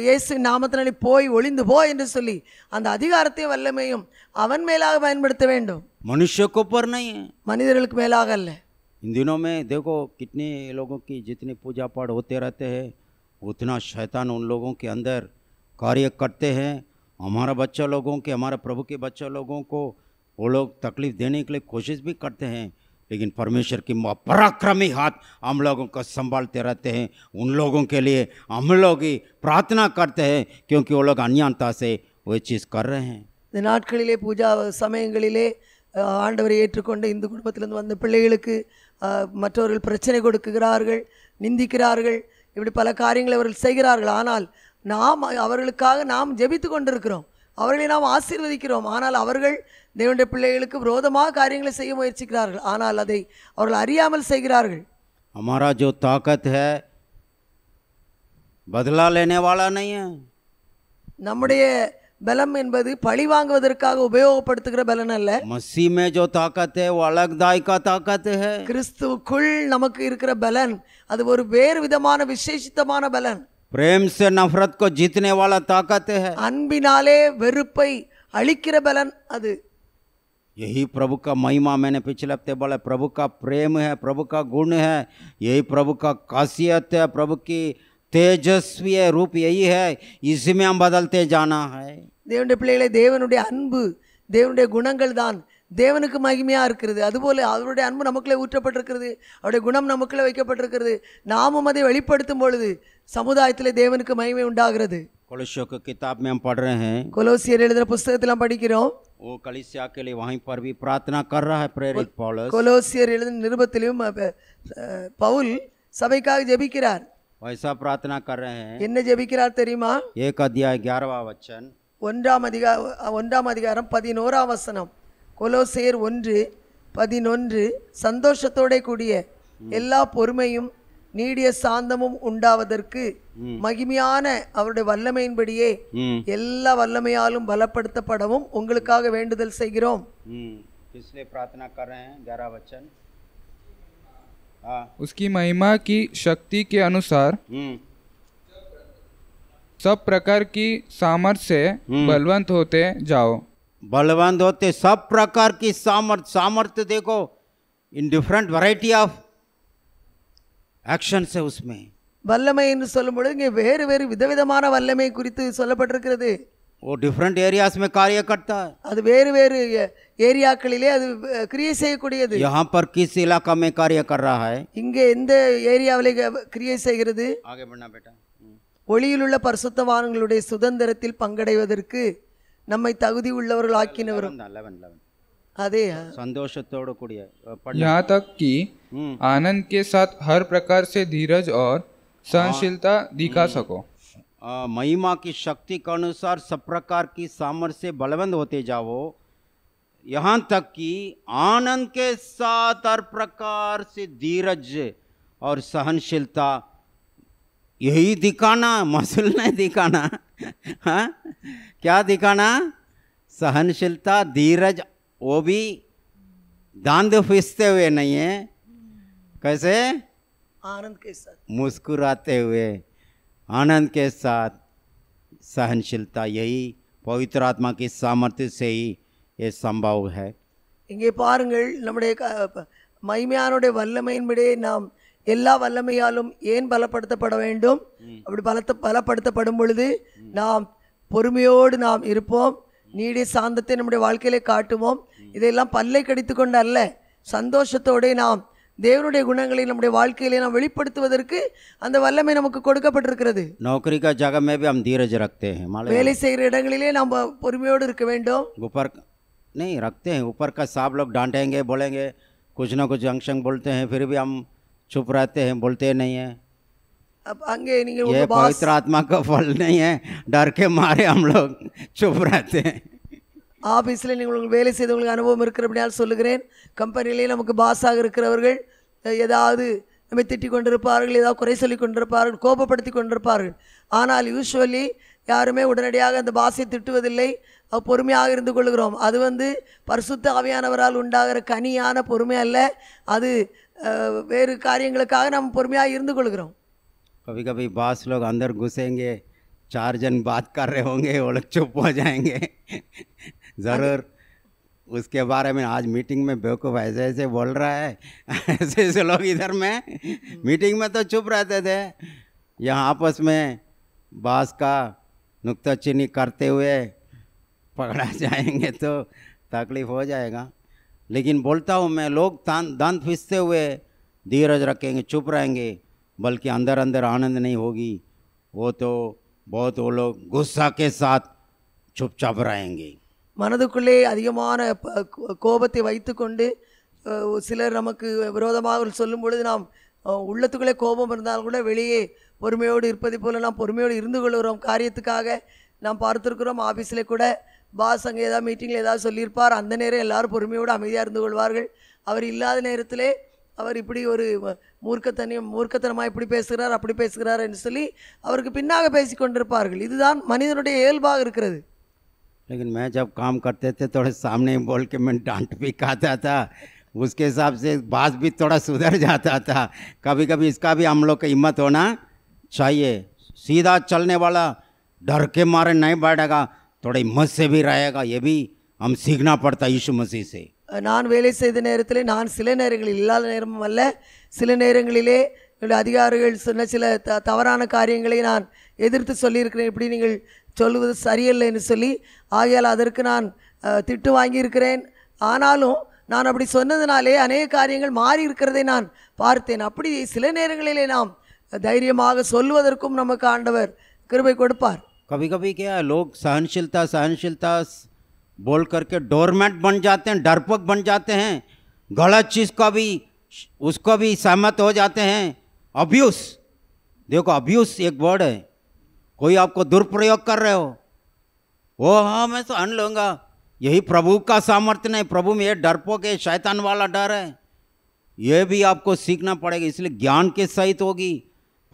இயேசு நாமத்தினாலே போய் ஒளிந்து போ என்று சொல்லி அந்த அதிகாரத்தையும் வல்லமையும் அவன் மேலாக பயன்படுத்த வேண்டும் मनुष्य को पर नहीं है மனிதர்களுக்கு மேலாக அல்ல इन दिनों में देखो कितने लोगों की जितने पूजा पाठ होते रहते हैं उतना शैतान उन लोगों के अंदर कार्य करते हैं हमारा बच्चा लोगों के हमारा प्रभु के बच्चा लोगों को वो लोग तकलीफ़ देने के लिए कोशिश भी करते हैं लेकिन परमेश्वर की पराक्रमी हाथ हम लोगों को संभालते रहते हैं उन लोगों के लिए हम लोग ही प्रार्थना करते हैं क्योंकि वो लोग अन्यता से वो चीज़ कर रहे हैं இந்த நாட்களிலே பூஜா சமயங்களிலே ஆண்டவரை ஏற்றுக்கொண்டு இந்து குடும்பத்திலிருந்து வந்த பிள்ளைகளுக்கு மற்றவர்கள் பிரச்சனை கொடுக்குகிறார்கள் நிந்திக்கிறார்கள் இப்படி பல காரியங்களை அவர்கள் செய்கிறார்கள் ஆனால் நாம் அவர்களுக்காக நாம் ஜெபித்து கொண்டிருக்கிறோம் அவர்களை நாம் ஆசீர்வதிக்கிறோம் ஆனால் அவர்கள் தேவனுடைய பிள்ளைகளுக்கு விரோதமாக காரியங்களை செய்ய முயற்சிக்கிறார்கள் ஆனால் அதை அவர்கள் அறியாமல் செய்கிறார்கள் அமாரா ஜோ ताकत है बदला நம்முடைய பலம் என்பது பழி வாங்குவதற்காக உபயோகப்படுத்துகிற பலன் அல்ல மசீமே ஜோ தாக்கத் ஹே தாய்க்கா அலக் தாய் தாக்கத் ஹே கிறிஸ்துவுக்குள் நமக்கு இருக்கிற பலன் அது ஒரு வேறு விதமான விசேஷித்தமான பலன் பிரேம் சே நஃபரத் கோ ஜீத்னே வாலா தாக்கத் ஹே அன்பினாலே வெறுப்பை அழிக்கிற பலன் அது यही प्रभु का महिमा मैंने पिछले हफ्ते बोला प्रभु का प्रेम है प्रभु का गुण है यही प्रभु का खासियत है प्रभु की தேஜஸ்விய ரூப் எயி ஹே இசுமே பதல்தே ஜானா ஹே தேவனுடைய பிள்ளைகளை தேவனுடைய அன்பு தேவனுடைய குணங்கள் தான் தேவனுக்கு மகிமையாக இருக்கிறது அதுபோல் அவருடைய அன்பு நமக்குள்ளே ஊற்றப்பட்டிருக்கிறது அவருடைய குணம் நமக்குள்ளே வைக்கப்பட்டிருக்கிறது நாமும் அதை வெளிப்படுத்தும் பொழுது சமுதாயத்தில் தேவனுக்கு மகிமை உண்டாகிறது கொலோசியோக்கு கிதாப் மேம் படுறேன் கொலோசியர் எழுதுற रहे புத்தகத்தில் படிக்கிறோம் ஓ கலிசியா के लिए பிரார்த்தனா पर भी प्रार्थना கொலோசியர் எழுதின பவுல் சபைக்காக ஜெபிக்கிறார் वैसा பிரார்த்தனா கர்றேன் என்ன ஜெபிக்கிறார் தெரியுமா ஏக அத்தியாய் 11वा ஒன்றாம் அதிகாரம் ஒன்றாம் அதிகாரம் பதினோரா வசனம் கொலோசியர் ஒன்று பதினொன்று சந்தோஷத்தோட கூடிய எல்லா பொறுமையும் నీడియ సాందవం ఉണ്ടാవదర్కు మహిమయాన అవర్డే వల్లమేయెం బడియే ఎల్ల వల్లమేయాలం బలపడతపడవం అంగలుకగా వేండుదల్ సగీరం కృష్ణే ప్రార్థనా కర్ రహే హే 11 వచన్ ఆ ఉస్కి మహిమా కి శక్తి కే అనుసార్ సప్రకార్ కి సామర్స్య బలవంత్ హోతే జావో బలవంత్ హోతే సప్రకార్ కి సామర్త్ సామర్త్త్ దేఖో ఇండిఫరెంట్ వెరైటీ ఆఫ్ ஆக்ஷன் சேவ்ஸ் வல்லமை என்று சொல்லும் பொழுது இங்கே வேறு வேறு விதவிதமான வல்லமை குறித்து சொல்லப்பட்டிருக்கிறது ஓ டிஃப்ரெண்ட் ஏரியாஸ் மே காரிய கட்டா அது வேறு வேறு ஏரியாக்களிலே அது கிரியை செய்யக்கூடியது யஹான் பர் கிஸ் இலாக்கா மே காரிய கர் ஹை இங்கே எந்த ஏரியாவிலே கிரியை செய்கிறது ஆகே பண்ணா பேட்டா உள்ள பரிசுத்தவான்களுடைய சுதந்திரத்தில் பங்கடைவதற்கு நம்மை தகுதி உள்ளவர்கள் ஆக்கினவரும் அதே சந்தோஷத்தோடு கூடிய யாதக்கி हम्म। आनंद के साथ हर प्रकार से धीरज और सहनशीलता हाँ। दिखा हम्म। सको महिमा की शक्ति के अनुसार सब प्रकार की सामर्थ्य बलवंत होते जाओ यहाँ तक कि आनंद के साथ हर प्रकार से धीरज और सहनशीलता यही दिखाना मसूल नहीं दिखाना हाँ? क्या दिखाना सहनशीलता धीरज वो भी दांद फिसते हुए नहीं है कैसे आनंद के साथ मुस्कुराते हुए आनंद के साथ सहनशीलता यही पवित्र आत्मा की सामर्थ्य से ही ये संभव है இங்கே பாருங்கள் நம்முடைய மகிமையானுடைய வல்லமையின்படியே நாம் எல்லா வல்லமையாலும் ஏன் பலப்படுத்தப்பட வேண்டும் அப்படி பலத்த பலப்படுத்தப்படும் பொழுது நாம் பொறுமையோடு நாம் இருப்போம் நீடிய சாந்தத்தை நம்முடைய வாழ்க்கையிலே காட்டுவோம் இதையெல்லாம் பல்லை கடித்து கொண்டு அல்ல சந்தோஷத்தோடே நாம் தேவனுடைய குணங்களை நம்முடைய வாழ்க்கையிலே நாம் வெளிப்படுத்துவதற்கு அந்த வல்லமை नौकरी का जगह में भी हम धीरज रखते हैं मालूम வேலை செய்கிற இடங்களிலே ऊपर नहीं रखते हैं ऊपर का साहब लोग डांटेंगे बोलेंगे कुछ ना कुछ जंक्शन बोलते हैं फिर भी हम चुप रहते हैं बोलते नहीं हैं अब आगे ये पवित्र आत्मा का फल नहीं है डर के मारे हम लोग चुप रहते हैं ஆஃபீஸில் நீங்கள் உங்களுக்கு வேலை செய்தவங்களுக்கு அனுபவம் இருக்கிறபடியால் சொல்லுகிறேன் கம்பெனிலேயே நமக்கு பாஸாக இருக்கிறவர்கள் ஏதாவது நம்ம திட்டிக் கொண்டிருப்பார்கள் ஏதாவது குறை சொல்லி கொண்டிருப்பார்கள் கோபப்படுத்தி கொண்டிருப்பார்கள் ஆனால் யூஸ்வலி யாருமே உடனடியாக அந்த பாசை திட்டுவதில்லை பொறுமையாக இருந்து கொள்கிறோம் அது வந்து பரிசுத்த ஆவியானவரால் உண்டாகிற கனியான பொறுமை அல்ல அது வேறு காரியங்களுக்காக நம்ம பொறுமையாக இருந்து கொள்கிறோம் கபி கபி பாஸ் लोग அந்த घुसेंगे சார்ஜன் जन உங்க कर போஜாங்க ज़रूर उसके बारे में आज मीटिंग में बेवकूफ़ ऐसे ऐसे बोल रहा है ऐसे ऐसे लोग इधर में हम्म। मीटिंग में तो चुप रहते थे यहाँ आपस में बास का नुकताचीनी करते हुए पकड़ा जाएंगे तो तकलीफ हो जाएगा लेकिन बोलता हूँ मैं लोग दांत फिसते हुए धीरज रखेंगे चुप रहेंगे बल्कि अंदर अंदर आनंद नहीं होगी वो तो बहुत वो लोग गुस्सा के साथ चुपचाप रहेंगे மனதுக்குள்ளே அதிகமான கோபத்தை வைத்துக்கொண்டு சிலர் நமக்கு விரோதமாக சொல்லும் பொழுது நாம் உள்ளத்துக்குள்ளே கோபம் இருந்தால் கூட வெளியே பொறுமையோடு இருப்பதை போல் நாம் பொறுமையோடு இருந்து கொள்கிறோம் காரியத்துக்காக நாம் பார்த்துருக்குறோம் ஆஃபீஸில் கூட பாஸ் அங்கே ஏதாவது மீட்டிங்கில் ஏதாவது சொல்லியிருப்பார் அந்த நேரம் எல்லோரும் பொறுமையோடு அமைதியாக இருந்து கொள்வார்கள் அவர் இல்லாத நேரத்திலே அவர் இப்படி ஒரு மூர்க்கத்தனி மூர்க்கத்தனமாக இப்படி பேசுகிறார் அப்படி பேசுகிறார் என்று சொல்லி அவருக்கு பின்னாக பேசி கொண்டிருப்பார்கள் இதுதான் மனிதனுடைய இயல்பாக இருக்கிறது लेकिन मैं जब काम करते थे थोड़े सामने बोल के मैं डांट भी खाता था उसके हिसाब से बात भी थोड़ा सुधर जाता था कभी कभी इसका भी हम लोग का हिम्मत होना चाहिए सीधा चलने वाला डर के मारे नहीं बैठेगा थोड़ा हिम्मत से भी रहेगा ये भी हम सीखना पड़ता यीशु मसीह से நான் வேலை செய்த நேரத்தில் நான் சில நேரங்களில் இல்லாத நேரமும் அல்ல சில நேரங்களிலே என்னுடைய அதிகாரிகள் சொன்ன சில த தவறான காரியங்களை நான் எதிர்த்து சொல்லியிருக்கிறேன் இப்படி நீங்கள் சொல்லுவது சரியில்லைன்னு சொல்லி ஆகையால் அதற்கு நான் திட்டு வாங்கியிருக்கிறேன் ஆனாலும் நான் அப்படி சொன்னதினாலே அநேக காரியங்கள் மாறி இருக்கிறதை நான் பார்த்தேன் அப்படி சில நேரங்களிலே நாம் தைரியமாக சொல்லுவதற்கும் நமக்கு ஆண்டவர் கிருபை கொடுப்பார் கபி கபி கே லோக் சகன்சில்தா சகன்சில்தா போல் करके डोरमेट बन ஜாத்தே हैं डरपोक बन जाते हैं गलत चीज़ का भी उसको भी सहमत हो जाते कोई आपको दुरुपयोग कर रहे हो वो हाँ मैं सहन तो लूँगा यही प्रभु का सामर्थ्य नहीं प्रभु में ये डरपो के शैतान वाला डर है ये भी आपको सीखना पड़ेगा इसलिए ज्ञान के सहित होगी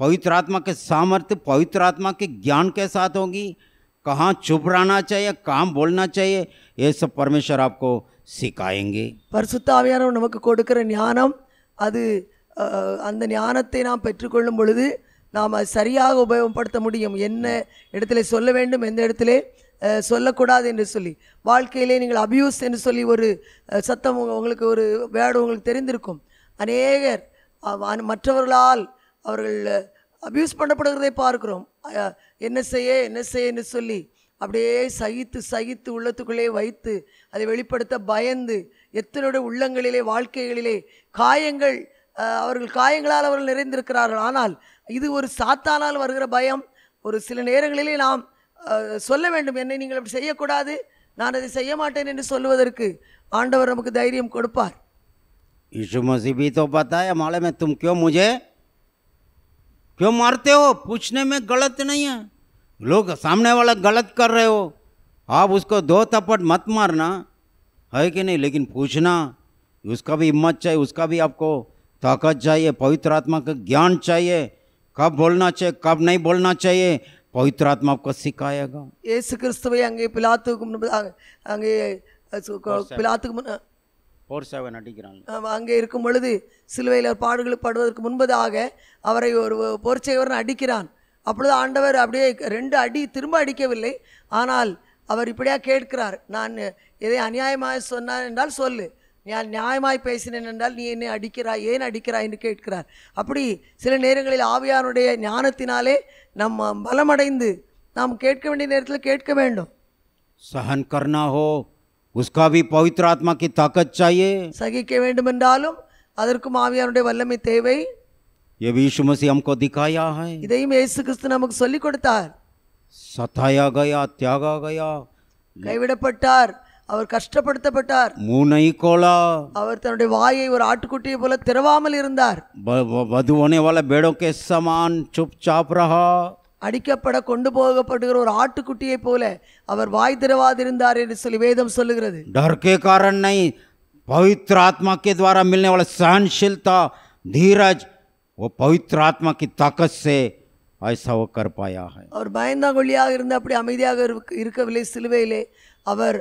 पवित्र आत्मा के सामर्थ्य पवित्र आत्मा के ज्ञान के साथ होगी कहाँ चुप रहना चाहिए कहाँ बोलना चाहिए ये सब परमेश्वर आपको सिखाएंगे பரிசுத்தாவியானவர் नमक को ज्ञानम अद अंद ज्ञानते नाम पर நாம் சரியாக உபயோகப்படுத்த முடியும் என்ன இடத்துல சொல்ல வேண்டும் எந்த இடத்துல சொல்லக்கூடாது என்று சொல்லி வாழ்க்கையிலே நீங்கள் அபியூஸ் என்று சொல்லி ஒரு சத்தம் உங்களுக்கு ஒரு வேர்டு உங்களுக்கு தெரிந்திருக்கும் அநேகர் மற்றவர்களால் அவர்கள் அபியூஸ் பண்ணப்படுகிறதை பார்க்கிறோம் என்ன செய்ய என்ன செய்ய என்று சொல்லி அப்படியே சகித்து சகித்து உள்ளத்துக்குள்ளே வைத்து அதை வெளிப்படுத்த பயந்து எத்தனையோட உள்ளங்களிலே வாழ்க்கைகளிலே காயங்கள் அவர்கள் காயங்களால் அவர்கள் நிறைந்திருக்கிறார்கள் ஆனால் இது ஒரு சாத்தானால் வருகிற பயம் ஒரு சில நேரங்களிலே நாம் சொல்ல வேண்டும் என்னை நீங்கள் அப்படி செய்யக்கூடாது நான் அதை செய்ய மாட்டேன் என்று சொல்லுவதற்கு ஆண்டவர் நமக்கு தைரியம் கொடுப்பார் यीशु मसीह भी तो बताया मालूम है तुम क्यों मुझे क्यों मारते हो पूछने में गलत नहीं है लोग सामने वाला गलत कर रहे हो आप उसको दो थप्पड़ मत मारना है कि नहीं लेकिन पूछना उसका भी हिम्मत चाहिए उसका भी आपको ताकत चाहिए पवित्र आत्मा का ज्ञान चाहिए कब बोलना चाहिए कब नहीं बोलना चाहिए पवित्र आत्मा आपको सिखाएगा येसु கிறிஸ்துவை அங்கே பிலாத்துக்கு அங்கே பிலாத்துக்கு முன் போர்சாவை நடிக்கிறாங்க அங்கே இருக்கும் பொழுது சிலுவையில் பாடுகள் படுவதற்கு முன்பதாக அவரை ஒரு போர்ச்சேவரன் அடிக்கிறான் அப்பொழுது ஆண்டவர் அப்படியே ரெண்டு அடி திரும்ப அடிக்கவில்லை ஆனால் அவர் இப்படியாக கேட்கிறார் நான் எதை அநியாயமாக சொன்னார் என்றால் சொல்லு நான் நியாயமாய் பேசினேன் என்றால் நீ என்னை அடிக்கிறாய் ஏன் அடிக்கிறாய் என்று கேட்கிறார் அப்படி சில நேரங்களில் ஆவியானுடைய ஞானத்தினாலே நம் பலமடைந்து நாம் கேட்க வேண்டிய நேரத்தில் கேட்க வேண்டும் சஹன் கர்ணா ஹோ உஸ்கா வி பவித்ர ஆத்மாக்கு தாக்கத் சாயே சகிக்க வேண்டும் என்றாலும் அதற்கும் ஆவியானுடைய வல்லமை தேவை ये यीशु मसीह இதையும் இயேசு கிறிஸ்து நமக்கு சொல்லிக் கொடுத்தார் சத்தாயா கயா தியாகா கயா கைவிடப்பட்டார் அவர் கஷ்டப்படுத்தப்பட்டார் மூனை கோலா அவர் தன்னுடைய வாயை ஒரு ஆட்டுக்குட்டியை போல திறவாமல் இருந்தார் வதுவனே வால கே சமான் சுப் சாப்ரஹா அடிக்கப்பட கொண்டு போகப்படுகிற ஒரு ஆட்டுக்குட்டியை போல அவர் வாய் திறவாதிருந்தார் என்று சொல்லி வேதம் சொல்லுகிறது டர்கே காரண்ணை பவித்ர ஆத்மாக்கே துவாரா மில்னே வால சஹன்ஷீல்தா தீரஜ் ஓ பவித்ர ஆத்மாக்கி தாக்கத் சே ஐசா கர் அவர் பயந்தாங்கொல்லியாக இருந்து அப்படி அமைதியாக இருக்கவில்லை சிலுவையிலே அவர்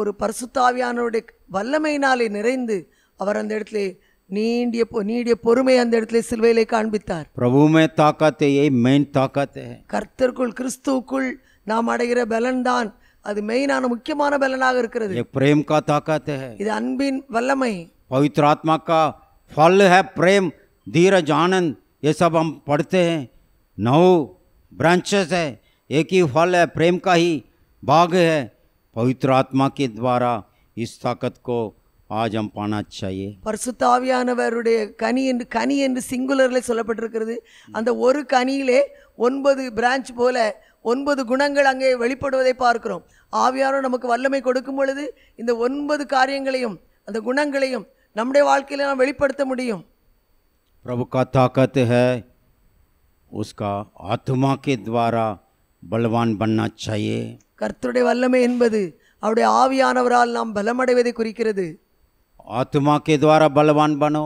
ஒரு பரிசுத்தாவியானவருடைய வல்லமையினாலே நிறைந்து அவர் அந்த இடத்துல நீண்டிய நீடிய பொறுமை அந்த இடத்துல சிலுவையிலே காண்பித்தார் பிரபுமே தாக்காத்தையே மெயின் தாக்காத்தே கர்த்தருக்குள் கிறிஸ்துவுக்குள் நாம் அடைகிற பலன்தான் அது மெயினான முக்கியமான பலனாக இருக்கிறது பிரேம் கா தாக்காத்தே இது அன்பின் வல்லமை பவித்ர ஆத்மா கா ஹே பிரேம் தீர ஜானந்த் ஏ சப் ஹம் படுத்தே நௌ हैं ஹே ब्रांचेस है एक ही फल है प्रेम ஹே பவித்ர ஆத்மா கே துவாரா இஸ் தாக்கத் கோ ஆஜ் ஹம் பானா சாயே பரிசுத்தாவியானவருடைய கனி என்று கனி என்று சிங்குலரில் சொல்லப்பட்டிருக்கிறது அந்த ஒரு கனியிலே ஒன்பது பிரான்ச் போல ஒன்பது குணங்கள் அங்கே வெளிப்படுவதை பார்க்கிறோம் ஆவியாரும் நமக்கு வல்லமை கொடுக்கும் பொழுது இந்த ஒன்பது காரியங்களையும் அந்த குணங்களையும் நம்முடைய வாழ்க்கையில் நாம் வெளிப்படுத்த முடியும் பிரபு கா தாக்கத் ஹே உஸ்கா ஆத்மா கே துவாரா பலவான் பண்ணா கர்த்தருடைய வல்லமை என்பது அவருடைய ஆவியானவரால் நாம் பலமடைவதை குறிக்கிறது ஆத்துமாக்கே துவாரா பலவான் பனோ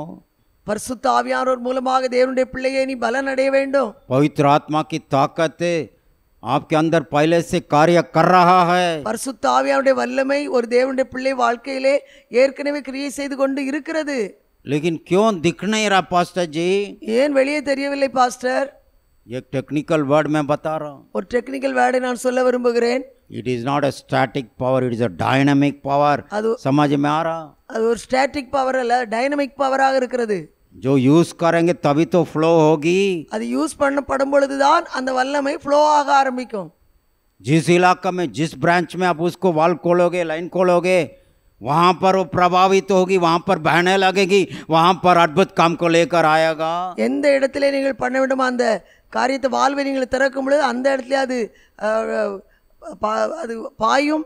பரிசுத்த ஆவியானவர் மூலமாக தேவனுடைய பிள்ளையை நீ பலன் அடைய வேண்டும் பவித்ர ஆத்மாக்கு தாக்கத்து ஆப்கே அந்த பயிலே காரிய கர்றாக பரிசுத்த ஆவியானுடைய வல்லமை ஒரு தேவனுடைய பிள்ளை வாழ்க்கையிலே ஏற்கனவே கிரியை செய்து கொண்டு இருக்கிறது லேக்கின் கியோன் திக்னைரா பாஸ்டர் ஜி ஏன் வெளியே தெரியவில்லை பாஸ்டர் एक टेक्निकल वर्ड में बता रहा हूँ ஒரு டெக்னிக்கல் வேர்டை நான் சொல்ல விரும்புகிறேன் it is not a static power it is a dynamic power அது समझ में आ रहा அது ஒரு ஸ்டாட்டிக் பவர் அல்ல டைனமிக் பவராக இருக்கிறது जो यूज करेंगे तभी तो फ्लो होगी அது யூஸ் பண்ணப்படும் பொழுதுதான் அந்த வல்லமை ஃப்ளோ ஆக ஆரம்பிக்கும் जिस इलाका में जिस ब्रांच में आप उसको वाल खोलोगे लाइन खोलोगे वहाँ पर वो प्रभावित होगी वहाँ पर बहने लगेगी वहाँ पर अद्भुत काम को लेकर आएगा எந்த இடத்திலே நீங்கள் பண்ண வேண்டும் அந்த காரியத்தை வாழ்வை நீங்கள் திறக்கும் பொழுது அந்த இடத்துல அது பா அது பாயும்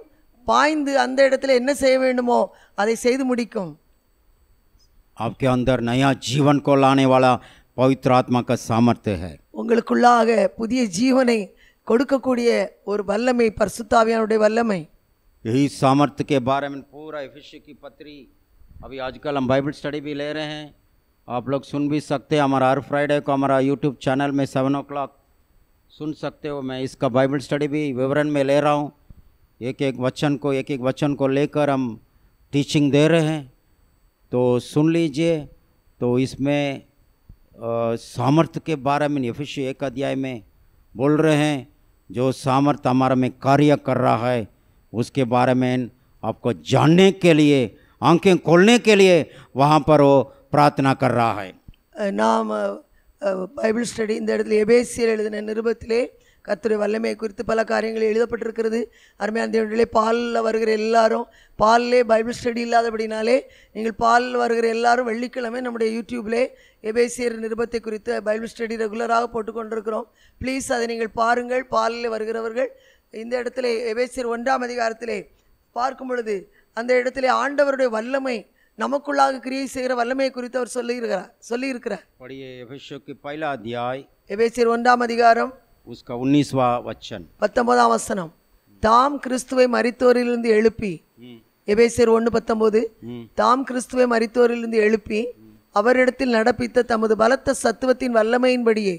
பாய்ந்து அந்த இடத்துல என்ன செய்ய வேண்டுமோ அதை செய்து முடிக்கும் आपके அந்த நயா ஜீவன் को लाने वाला உங்களுக்குள்ளாக புதிய ஜீவனை கொடுக்கக்கூடிய ஒரு வல்லமை பர்சுத்தாவியானுடைய வல்லமை यही सामर्थ्य के बारे में पूरा इफिश की पत्री अभी आजकल हम आप लोग सुन भी सकते हैं हमारा हर फ्राइडे को हमारा यूट्यूब चैनल में सेवन ओ सुन सकते हो मैं इसका बाइबल स्टडी भी विवरण में ले रहा हूँ एक एक वचन को एक एक वचन को लेकर हम टीचिंग दे रहे हैं तो सुन लीजिए तो इसमें सामर्थ्य के बारे में यफिश एक अध्याय में बोल रहे हैं जो सामर्थ हमारा में कार्य कर रहा है उसके बारे में आपको जानने के लिए आंखें खोलने के लिए वहाँ पर वो பிரார்த்தனா கர்றாக நாம் பைபிள் ஸ்டடி இந்த இடத்துல எபேசியர் எழுதின நிருபத்திலே கத்துடைய வல்லமை குறித்து பல காரியங்கள் எழுதப்பட்டிருக்கிறது அருமையான இடத்துல பாலில் வருகிற எல்லாரும் பாலிலே பைபிள் ஸ்டடி இல்லாதபடினாலே நீங்கள் பாலில் வருகிற எல்லாரும் வெள்ளிக்கிழமை நம்முடைய யூடியூப்லே எபேசியர் நிருபத்தை குறித்து பைபிள் ஸ்டடி ரெகுலராக போட்டுக்கொண்டிருக்கிறோம் ப்ளீஸ் அதை நீங்கள் பாருங்கள் பாலில் வருகிறவர்கள் இந்த இடத்துல எபேசியர் ஒன்றாம் அதிகாரத்திலே பார்க்கும் பொழுது அந்த இடத்துல ஆண்டவருடைய வல்லமை நமக்குள்ளாக கிரியை செய்கிற வல்லமையை குறித்து அவர் சொல்லியிருக்கிறார் சொல்லியிருக்கிறார் படியே எபேசியோக்கு பயிலா எபேசியர் ஒன்றாம் அதிகாரம் உஸ்கா உன்னிஸ்வா வச்சன் பத்தொன்பதாம் வசனம் தாம் கிறிஸ்துவை மறித்தோரிலிருந்து எழுப்பி எபேசியர் ஒன்று பத்தொம்போது தாம் கிறிஸ்துவை மறித்தோரிலிருந்து எழுப்பி அவரிடத்தில் நடப்பித்த தமது பலத்த சத்துவத்தின் வல்லமையின்படியே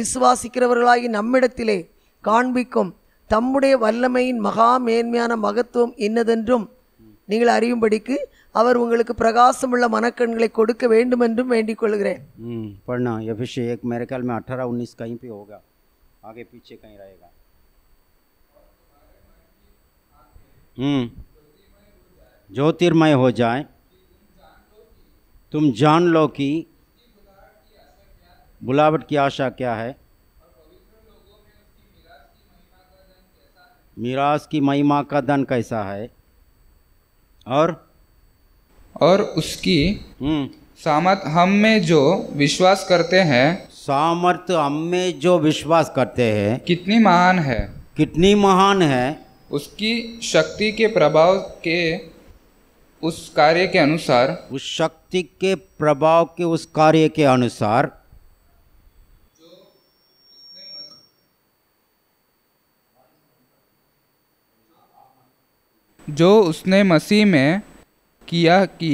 விசுவாசிக்கிறவர்களாகி நம்மிடத்திலே காண்பிக்கும் தம்முடைய வல்லமையின் மகா மேன்மையான மகத்துவம் இன்னதென்றும் நீங்கள் அறியும்படிக்கு அவர் உங்களுக்கு பிரகாசமுள்ள மனக்கண்களை கொடுக்க வேண்டும் हम्म, अभिषेक मेरे ख्याल में अठारह उन्नीस कहीं पे होगा आगे पीछे कहीं रहेगा हम्म, ज्योतिर्मय हो जाए तुम जान लो कि बुलावट की आशा क्या है मीरास की महिमा का धन कैसा है और और उसकी हम्म। सामर्थ हम में जो विश्वास करते हैं सामर्थ हम में जो विश्वास करते हैं कितनी महान है कितनी महान है उसकी शक्ति के प्रभाव के उस कार्य के अनुसार उस शक्ति के प्रभाव के उस कार्य के अनुसार जो उसने मसीह में किया कि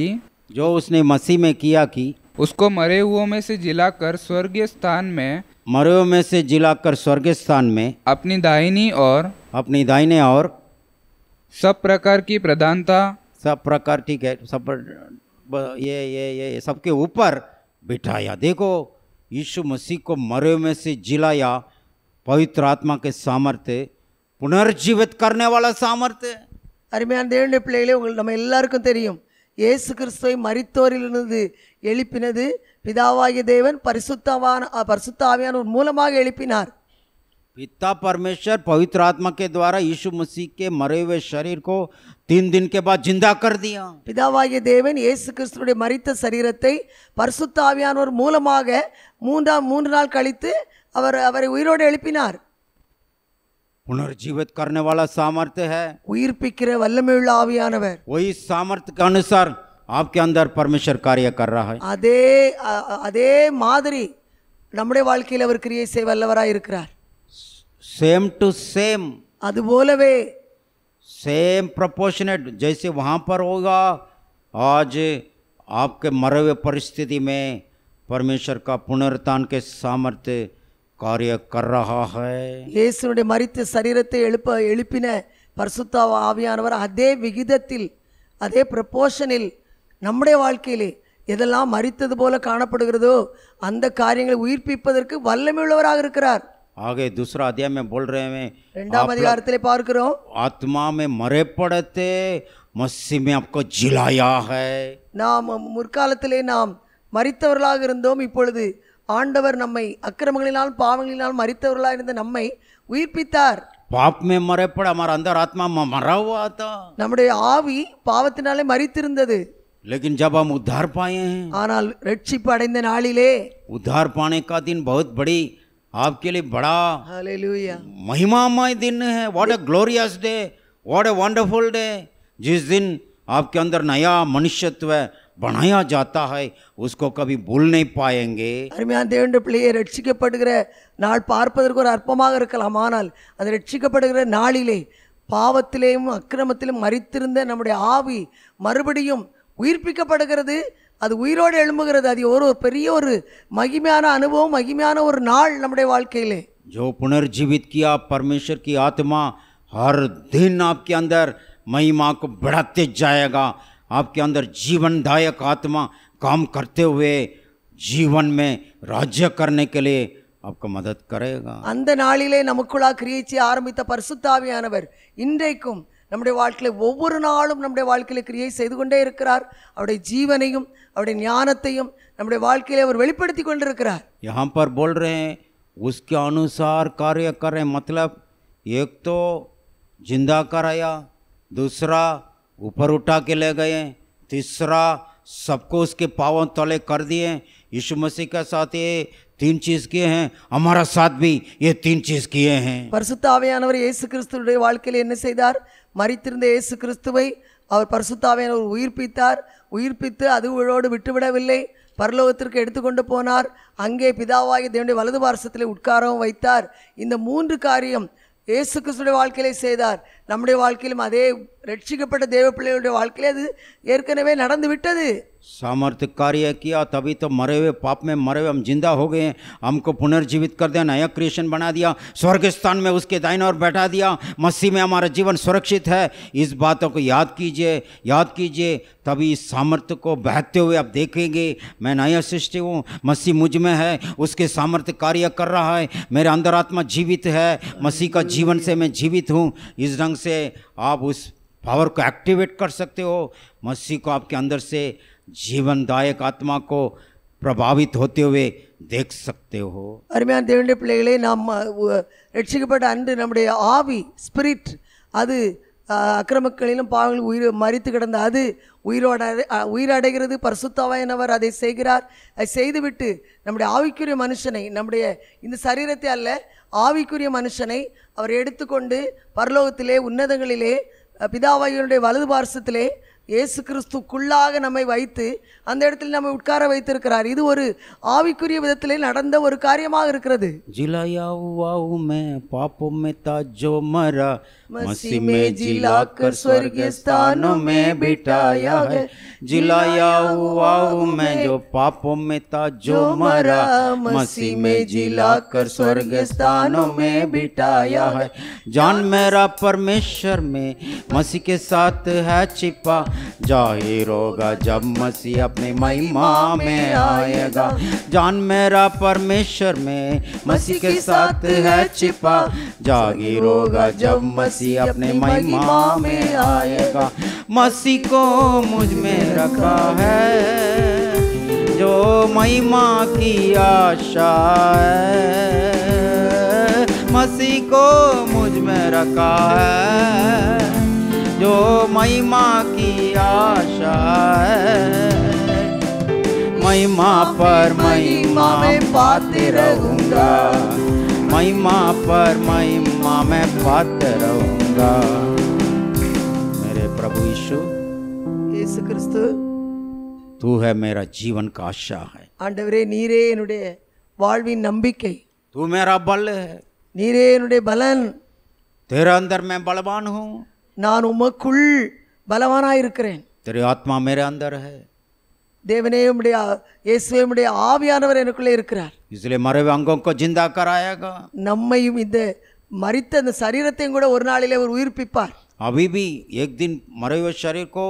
जो उसने मसीह में किया कि उसको मरे हुओं में से जिलाकर स्वर्गीय स्थान में मरे हुओं में से जिलाकर स्वर्गीय स्थान में अपनी दाहिनी और अपनी दाहिने और सब प्रकार की प्रधानता सब प्रकार ठीक है सब ये ये ये सबके ऊपर बिठाया देखो यीशु मसीह को मरे में से जिलाया पवित्र आत्मा के सामर्थ्य पुनर्जीवित करने वाला सामर्थ्य அருமையான தேவனுடைய பிள்ளைகளே உங்களுக்கு நம்ம எல்லாருக்கும் தெரியும் இயேசு கிறிஸ்துவை மறித்தோரிலிருந்து எழுப்பினது பிதாவாகிய தேவன் பரிசுத்தவான பரிசுத்த ஒரு மூலமாக எழுப்பினார் पिता பரமேஸ்வர் पवित्र आत्मा के இசு மசிக்கே मसीह के मरे हुए शरीर को तीन दिन के பிதாவாகிய தேவன் இயேசு கிறிஸ்துவுடைய மரித்த சரீரத்தை பரிசுத்த ஆவியானோர் மூலமாக மூன்றாம் மூன்று நாள் கழித்து அவர் அவரை உயிரோடு எழுப்பினார் पुनर्जीवित करने वाला सामर्थ्य है உயிர்ப்பிக்கிற வல்லமையுள்ள ஆவியானவர் वही सामर्थ्य के अनुसार आपके अंदर परमेश्वर कार्य कर रहा है अदे अदे मादरी மாதிரி நம்முடைய வாழ்க்கையில் அவர் கிரியை செய்ய வல்லவராய் இருக்கிறார் सेम टू सेम அதுபோலவே सेम प्रोपोर्शनेट जैसे वहाँ पर होगा आज आपके मरवे परिस्थिति में परमेश्वर का पुनरुत्थान के सामर्थ्य காரியக்கரகாக இயேசுனுடைய மறித்த சரீரத்தை எழுப்ப எழுப்பின பரிசுத்த ஆவியானவர் அதே விகிதத்தில் அதே ப்ரப்போஷனில் நம்முடைய வாழ்க்கையிலே எதெல்லாம் மறித்தது போல காணப்படுகிறதோ அந்த காரியங்களை உயிர்ப்பிப்பதற்கு வல்லமையுள்ளவராக இருக்கிறார் ஆகே துஸ்ரா अध्याय में ரெண்டாம் அதிகாரத்திலே பார்க்கிறோம் ஆத்மாமே மறைப்படத்தே मरे पड़ते ஜிலாயாக நாம் முற்காலத்திலே நாம் மறித்தவர்களாக இருந்தோம் இப்பொழுது ஆண்டவர் நம்மை அக்கிரமங்களினால் பாவங்களினால் மறித்தவர்களாக இருந்த நம்மை உயிர்ப்பித்தார் பாப்மே மறைப்பட மர அந்த ஆத்மா மறவாதா நம்முடைய ஆவி பாவத்தினாலே மறித்திருந்தது லேக்கின் ஜபம் உத்தார் பாயே ஆனால் ரட்சிப்பு அடைந்த நாளிலே உத்தார் பானை காத்தின் பகுத் படி ஆப்கே படா ஹலேலூயா மகிமாமாய் தின் ஹே what a glorious day what a wonderful day ஜிஸ் தின் ஆப்கே அந்தர் நயா மனுஷத்துவ बनाया जाता है उसको कभी भूल नहीं पाएंगे அருமையான தேவனுடைய பிள்ளையை ரட்சிக்கப்படுகிற நாள் பார்ப்பதற்கு ஒரு அற்பமாக இருக்கலாம் ஆனால் அது ரட்சிக்கப்படுகிற நாளிலே பாவத்திலேயும் அக்கிரமத்திலும் மறித்திருந்த நம்முடைய ஆவி மறுபடியும் உயிர்ப்பிக்கப்படுகிறது அது உயிரோடு எழும்புகிறது அது ஒரு ஒரு பெரிய ஒரு மகிமையான அனுபவம் மகிமையான ஒரு நாள் நம்முடைய வாழ்க்கையிலே ஜோ पुनर्जीवित किया परमेश्वर की आत्मा हर दिन आपके अंदर महिमा को बढ़ाते जाएगा आपके अंदर जीवनदायक आत्मा काम करते हुए जीवन में राज्य करने के लिए आपको मदद करेगा அந்த நாளிலே நமக்குள்ளாக கிரியை ஆரம்பித்த பரிசுத்தாவியானவர் இன்றைக்கும் நம்முடைய வாழ்க்கையில் ஒவ்வொரு நாளும் நம்முடைய வாழ்க்கையில் கிரியை செய்து கொண்டே இருக்கிறார் அவருடைய ஜீவனையும் அவருடைய ஞானத்தையும் நம்முடைய வாழ்க்கையில் அவர் வெளிப்படுத்தி கொண்டிருக்கிறார் यहाँ पर बोल रहे हैं उसके अनुसार कार्य कर रहे हैं मतलब एक ऊपर उठा के ले गए तीसरा सबको उसके पाँव तले कर दिए यीशु मसीह का साथ ये तीन चीज किए हैं हमारा साथ भी ये तीन चीज किए हैं பரிசுத்தாவையானவர் இயேசு கிறிஸ்துவுடைய வாழ்க்கையில் என்ன செய்தார் மரித்திருந்த இயேசு கிறிஸ்துவை அவர் பரிசுத்தாவையானவர் உயிர்ப்பித்தார் உயிர்ப்பித்து அதுவோடு விட்டுவிடவில்லை பரலோகத்திற்கு எடுத்துக்கொண்டு போனார் அங்கே பிதாவாகி தேவனுடைய வலது பாரசத்தில் உட்காரவும் வைத்தார் இந்த மூன்று காரியம் இயேசு கிறிஸ்துடைய வாழ்க்கையிலே செய்தார் நம்முடைய வாழ்க்கையிலும் அதே ரட்சிக்கப்பட்ட தேவ பிள்ளைகளுடைய வாழ்க்கையிலே அது ஏற்கனவே நடந்து விட்டது सामर्थ्य कार्य किया तभी तो मरे हुए पाप में मरे हुए हम जिंदा हो गए हमको पुनर्जीवित कर दिया नया क्रिएशन बना दिया स्वर्ग स्थान में उसके दाइन और बैठा दिया मसीह में हमारा जीवन सुरक्षित है इस बातों को याद कीजिए याद कीजिए तभी इस सामर्थ्य को बहते हुए आप देखेंगे मैं नया सृष्टि हूँ मसीह मुझ में है उसके सामर्थ्य कार्य कर रहा है मेरा अंदर आत्मा जीवित है मसीह का जीवन से मैं जीवित हूँ इस ढंग से आप उस पावर को एक्टिवेट कर सकते हो मसीह को आपके अंदर से ஜீவன்தாயக ஆத்மாக்கோ கோ பிரபாவித் ஹோத்தே தேக் சக்தே ஹோ அருமையான தேவனுடைய பிள்ளைகளே நாம் ரட்சிக்கப்பட்ட அன்று நம்முடைய ஆவி ஸ்பிரிட் அது அக்கிரமக்களிலும் பாவங்கள் உயிர் மறித்து கிடந்த அது உயிரோட உயிரடைகிறது பரிசுத்தாவாயினவர் அதை செய்கிறார் அதை செய்துவிட்டு நம்முடைய ஆவிக்குரிய மனுஷனை நம்முடைய இந்த சரீரத்தை அல்ல ஆவிக்குரிய மனுஷனை அவர் எடுத்துக்கொண்டு பரலோகத்திலே உன்னதங்களிலே பிதாவாயினுடைய வலது பார்சத்திலே యేసుక్రీస్తు కుళ్ళాగ నమ్మై వైత్తు అందెడతలి నమ్ ఉద్కారమై వైతిర్కరారు ఇది ఒరు ఆవికురియ విదతలే నడంద ఒరు కార్యమాగ ఇకరదు జిలయా హువా హుమే పాపొమే తా జో మరా మసిమే జిలాకర్ స్వర్గస్థానొమే బిటాయహె జిలయా హువా హుమే జో పాపొమే తా జో మరా మసిమే జిలాకర్ స్వర్గస్థానొమే బిటాయహె జన్మేరా పరమేశ్వరమే మసికే సాత్ హే చిప जाहिर होगा जब मसीह अपने महिमा में आएगा जान मेरा परमेश्वर में मसीह के साथ है छिपा जाहिर होगा जब मसीह अपने महिमा में आएगा मसीह को मुझ में रखा है जो महिमा की आशा है मसीह को मुझ में रखा है जो महिमा की आशा है महिमा पर महिमा में पाते रहूंगा महिमा पर महिमा में पाते रहूंगा मेरे प्रभु यीशु यीशु கிறிஸ்து तू है मेरा जीवन का आशा है ஆண்டவரே நீரே என்னுடைய வாழ்வின் நம்பிக்கை तू मेरा बल है நீரே என்னுடைய பலன் तेरा अंदर मैं बलवान हूँ நான் உமக்குள் பலவானாக இருக்கிறேன் தெரு ஆத்மா மேரே அந்த தேவனே உடைய இயேசுவே உடைய ஆவியானவர் எனக்குள்ளே இருக்கிறார் இஸ்லே மறைவு அங்கோக்கோ ஜிந்தா நம்மையும் இந்த மறித்த அந்த சரீரத்தையும் கூட ஒரு நாளிலே அவர் உயிர்ப்பிப்பார் அபிபி भी தின் மறைவு சரீர்கோ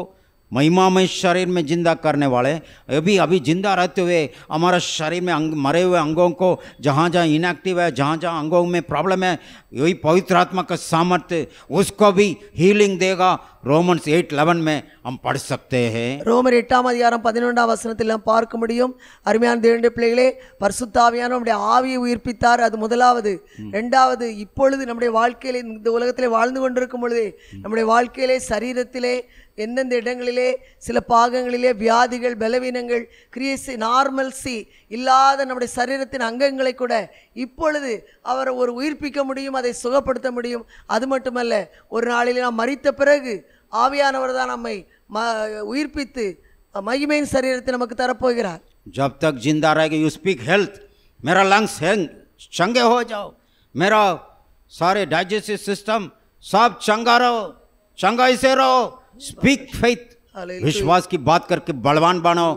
महिमा में शरीर में जिंदा करने वाले अभी अभी जिंदा रहते हुए हमारा शरीर में अंग मरे हुए अंगों को जहाँ जहाँ इनएक्टिव है जहाँ जहाँ अंगों में प्रॉब्लम है यही पवित्र आत्मा का सामर्थ्य उसको भी हीलिंग देगा ரோமன்ஸ் எயிட் லெவன் மே ஹம் படி சக்தே ரோமர் எட்டாம் அதிகாரம் பதினொன்றாம் வசனத்தில் நாம் பார்க்க முடியும் அருமையான தேவனுடைய பிள்ளைகளே பரிசுத்தாவியான நம்முடைய ஆவியை உயிர்ப்பித்தார் அது முதலாவது ரெண்டாவது இப்பொழுது நம்முடைய வாழ்க்கையிலே இந்த உலகத்திலே வாழ்ந்து கொண்டிருக்கும் பொழுதே நம்முடைய வாழ்க்கையிலே சரீரத்திலே எந்தெந்த இடங்களிலே சில பாகங்களிலே வியாதிகள் பலவீனங்கள் கிரியேசி நார்மல்சி இல்லாத நம்முடைய சரீரத்தின் அங்கங்களை கூட இப்பொழுது அவரை ஒரு உயிர்ப்பிக்க முடியும் அதை சுகப்படுத்த முடியும் அது மட்டுமல்ல ஒரு நாளில் நாம் மறித்த பிறகு ஆவியானவர் தான் நம்மை ம शरीर नमक சரீரத்தை जब तक जिंदा रहेगा यू स्पीक हेल्थ मेरा लंग्स चंगे हो जाओ मेरा सारे डाइजेस्टिव सिस्टम सब चंगा रहो चंगा से रहो स्पीक फेथ विश्वास की बात करके बलवान बनो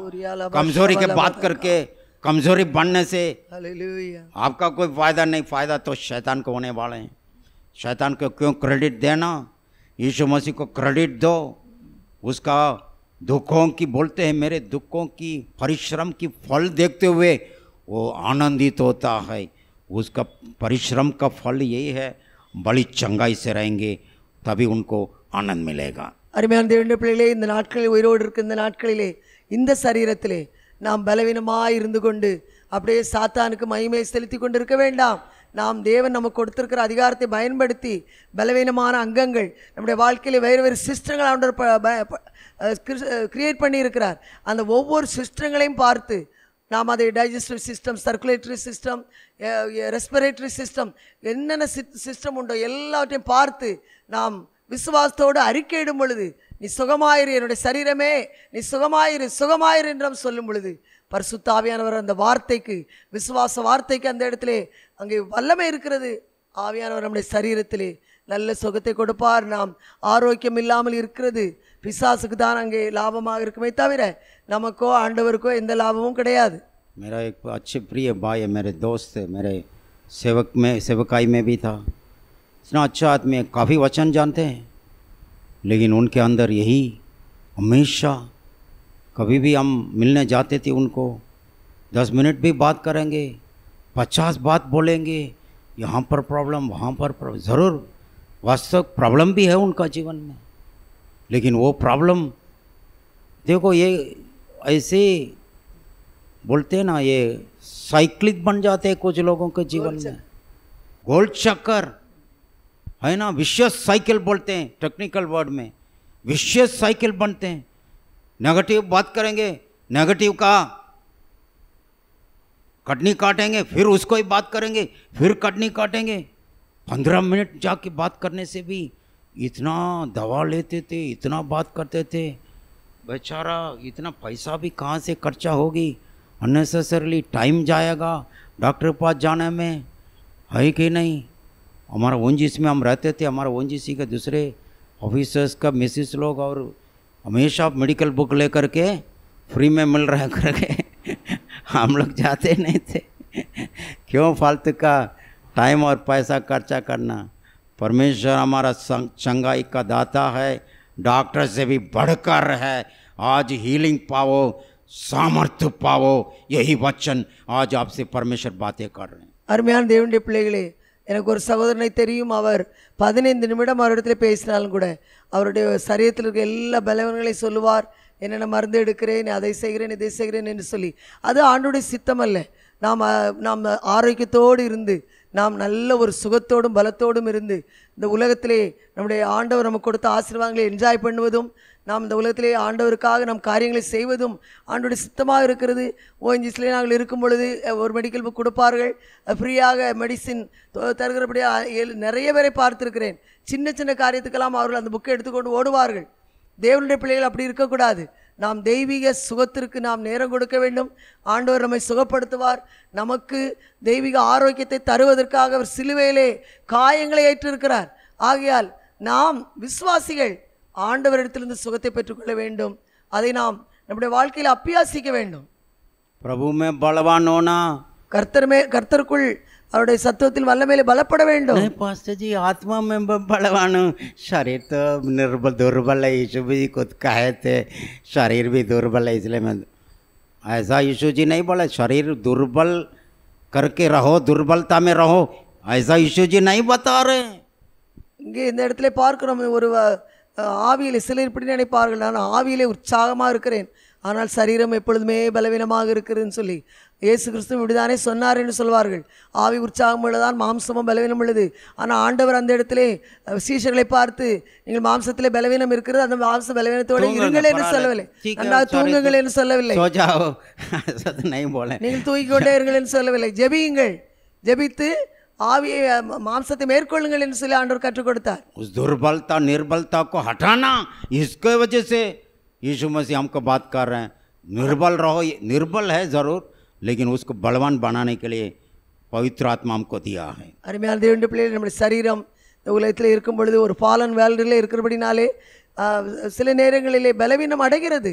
कमजोरी के बात करके हाँ। कमजोरी बनने से आपका कोई फायदा नहीं फायदा तो शैतान को होने वाले हैं शैतान को क्यों क्रेडिट देना यीशु मसीह को क्रेडिट दो उसका दुखों की बोलते हैं मेरे दुखों की परिश्रम की फल देखते हुए वो आनंदित होता है उसका परिश्रम का फल यही है बड़ी चंगाई से रहेंगे तभी उनको आनंद मिलेगा அருமையான தேவனுடைய பிள்ளைகளே இந்த நாட்களில் உயிரோடு இருக்கிற இந்த நாட்களிலே இந்த சரீரத்திலே நாம் பலவீனமாக இருந்து கொண்டு அப்படியே சாத்தானுக்கு மகிமையை செலுத்தி கொண்டு இருக்க வேண்டாம் நாம் தேவன் நமக்கு கொடுத்துருக்கிற அதிகாரத்தை பயன்படுத்தி பலவீனமான அங்கங்கள் நம்முடைய வாழ்க்கையில் வேறு வேறு சிஸ்டங்கள் ஆண்டவர் கிரியேட் பண்ணியிருக்கிறார் அந்த ஒவ்வொரு சிஸ்டங்களையும் பார்த்து நாம் அதை digestive system circulatory system respiratory system என்னென்ன சிஸ்டம் உண்டோ எல்லாவற்றையும் பார்த்து நாம் விசுவாசத்தோடு அறிக்கையிடும் பொழுது நீ சுகமாயிரு என்னுடைய சரீரமே நீ சுகமாயிரு சுகமாயிரு என்றும் சொல்லும் பொழுது பரிசுத்தாவியானவர் அந்த வார்த்தைக்கு விசுவாச வார்த்தைக்கு அந்த இடத்துல अगे वलम आवियनवर नम्बे शरीर नगते को नाम आरोक्यम पिशासुक अगे लाभ तवर नमको आंडवको एं लाभ क्या मेरा एक अच्छे प्रिय भाई है मेरे दोस्त है मेरे सेवक में सेवकाई में भी था इतना अच्छा आदमी है काफ़ी वचन जानते हैं लेकिन उनके अंदर यही हमेशा कभी भी हम मिलने जाते थे उनको दस मिनट भी बात करेंगे पचास बात बोलेंगे यहाँ पर प्रॉब्लम वहाँ पर प्रॉब्लम ज़रूर वास्तव प्रॉब्लम भी है उनका जीवन में लेकिन वो प्रॉब्लम देखो ये ऐसे बोलते हैं ना ये साइक्लिक बन जाते हैं कुछ लोगों के जीवन में गोल्ड चक्कर है ना विशेष साइकिल बोलते हैं टेक्निकल वर्ड में विशेष साइकिल बनते हैं नेगेटिव बात करेंगे नेगेटिव का कटनी काटेंगे फिर उसको ही बात करेंगे फिर कटनी काटेंगे पंद्रह मिनट जाके बात करने से भी इतना दवा लेते थे इतना बात करते थे बेचारा इतना पैसा भी कहाँ से खर्चा होगी अननेसेसरली टाइम जाएगा डॉक्टर के पास जाने में है कि नहीं हमारा ओनजीस में हम रहते थे हमारा ओनजीसी के दूसरे ऑफिसर्स का मिसिस लोग और हमेशा मेडिकल बुक लेकर के फ्री में मिल रहा करके हम लोग जाते नहीं थे क्यों फालतू का टाइम और पैसा खर्चा करना परमेश्वर हमारा चंगाई का दाता है डॉक्टर से भी बढ़कर है आज हीलिंग पाओ सामर्थ्य पाओ यही वचन आज आपसे परमेश्वर बातें कर रहे हैं அருமையான देव பிள்ளைகளே எனக்கு सहोद पद தெரியும் அவர் शरीर एल बलवे பேசினாலும் என்னென்ன மருந்து எடுக்கிறேன் அதை செய்கிறேன் இதை செய்கிறேன் என்று சொல்லி அது ஆண்டுடைய சித்தம் அல்ல நாம் நாம் ஆரோக்கியத்தோடு இருந்து நாம் நல்ல ஒரு சுகத்தோடும் பலத்தோடும் இருந்து இந்த உலகத்திலே நம்முடைய ஆண்டவர் நமக்கு கொடுத்த ஆசீர்வாதங்களை என்ஜாய் பண்ணுவதும் நாம் இந்த உலகத்திலே ஆண்டவருக்காக நம் காரியங்களை செய்வதும் ஆண்டோடைய சித்தமாக இருக்கிறது ஓஎன்ஜிஸ்லேயே நாங்கள் இருக்கும் பொழுது ஒரு மெடிக்கல் புக் கொடுப்பார்கள் ஃப்ரீயாக மெடிசின் தருகிறபடியாக நிறைய பேரை பார்த்துருக்கிறேன் சின்ன சின்ன காரியத்துக்கெல்லாம் அவர்கள் அந்த புக்கை எடுத்துக்கொண்டு ஓடுவார்கள் தேவனுடைய பிள்ளைகள் அப்படி இருக்கக்கூடாது நாம் தெய்வீக சுகத்திற்கு நாம் நேரம் கொடுக்க வேண்டும் ஆண்டவர் நம்மை சுகப்படுத்துவார் நமக்கு தெய்வீக ஆரோக்கியத்தை தருவதற்காக அவர் சிலுவையிலே காயங்களை ஏற்றிருக்கிறார் ஆகையால் நாம் விசுவாசிகள் ஆண்டவரிடத்திலிருந்து சுகத்தை பெற்றுக்கொள்ள வேண்டும் அதை நாம் நம்முடைய வாழ்க்கையில் அப்பியாசிக்க வேண்டும் பிரபுமே பலவானோனா கர்த்தருமே கர்த்தருக்குள் அவருடைய சத்துவத்தில் வல்ல வல்லமையில பலப்பட வேண்டும் பாஸ்டர் ஜி ஆத்மா மெம்ப பலவானு நிர்பல் துர்பலை இசு பி கொத் காயத்தே சரீர் பி ஐசா இசு ஜி நை போல துர்பல் கருக்கே ரஹோ துர்பல் தாமே ஐசா இசு ஜி பத்தாரு இங்கே இந்த இடத்துல பார்க்குறோம் ஒரு ஆவியில் சிலர் இப்படி நினைப்பார்கள் நான் ஆவியிலே உற்சாகமாக இருக்கிறேன் ஆனால் சரீரம் எப்பொழுதுமே பலவீனமாக இருக்கிறதுன்னு சொல்லி இயேசு கிறிஸ்து இப்படிதானே சொன்னார் என்று சொல்வார்கள் ஆவி உற்சாகம் உள்ளதான் மாம்சமும் பலவீனம் உள்ளது ஆனால் ஆண்டவர் அந்த இடத்துல சீஷர்களை பார்த்து நீங்கள் மாம்சத்திலே பலவீனம் இருக்கிறது அந்த மாம்ச பலவீனத்தோடு இருங்கள் என்று சொல்லவில்லை நன்றாக தூங்குங்கள் என்று சொல்லவில்லை நீங்கள் கொண்டே இருங்கள் என்று சொல்லவில்லை ஜெபியுங்கள் ஜெபித்து ஆவியை மாம்சத்தை மேற்கொள்ளுங்கள் என்று சொல்லி ஆண்டவர் கற்றுக் கொடுத்தார் துர்பல்தா நிர்பலதா கோ ஹட்டானா இஸ்கோ வச்சு से மசி मसीह பாத் बात நிர்பல் रहे நிர்பல் ஹே ஜரூர் लेकिन उसको बलवान बनाने के लिए பவித்ர ஆத்மா நமக்கு தியா அருமையான தேவனுடைய பிள்ளைகள் நம்முடைய சரீரம் இந்த உலகத்தில் இருக்கும் பொழுது ஒரு ஃபாலன் வேல்டில் இருக்கிறபடினாலே சில நேரங்களிலே பலவீனம் அடைகிறது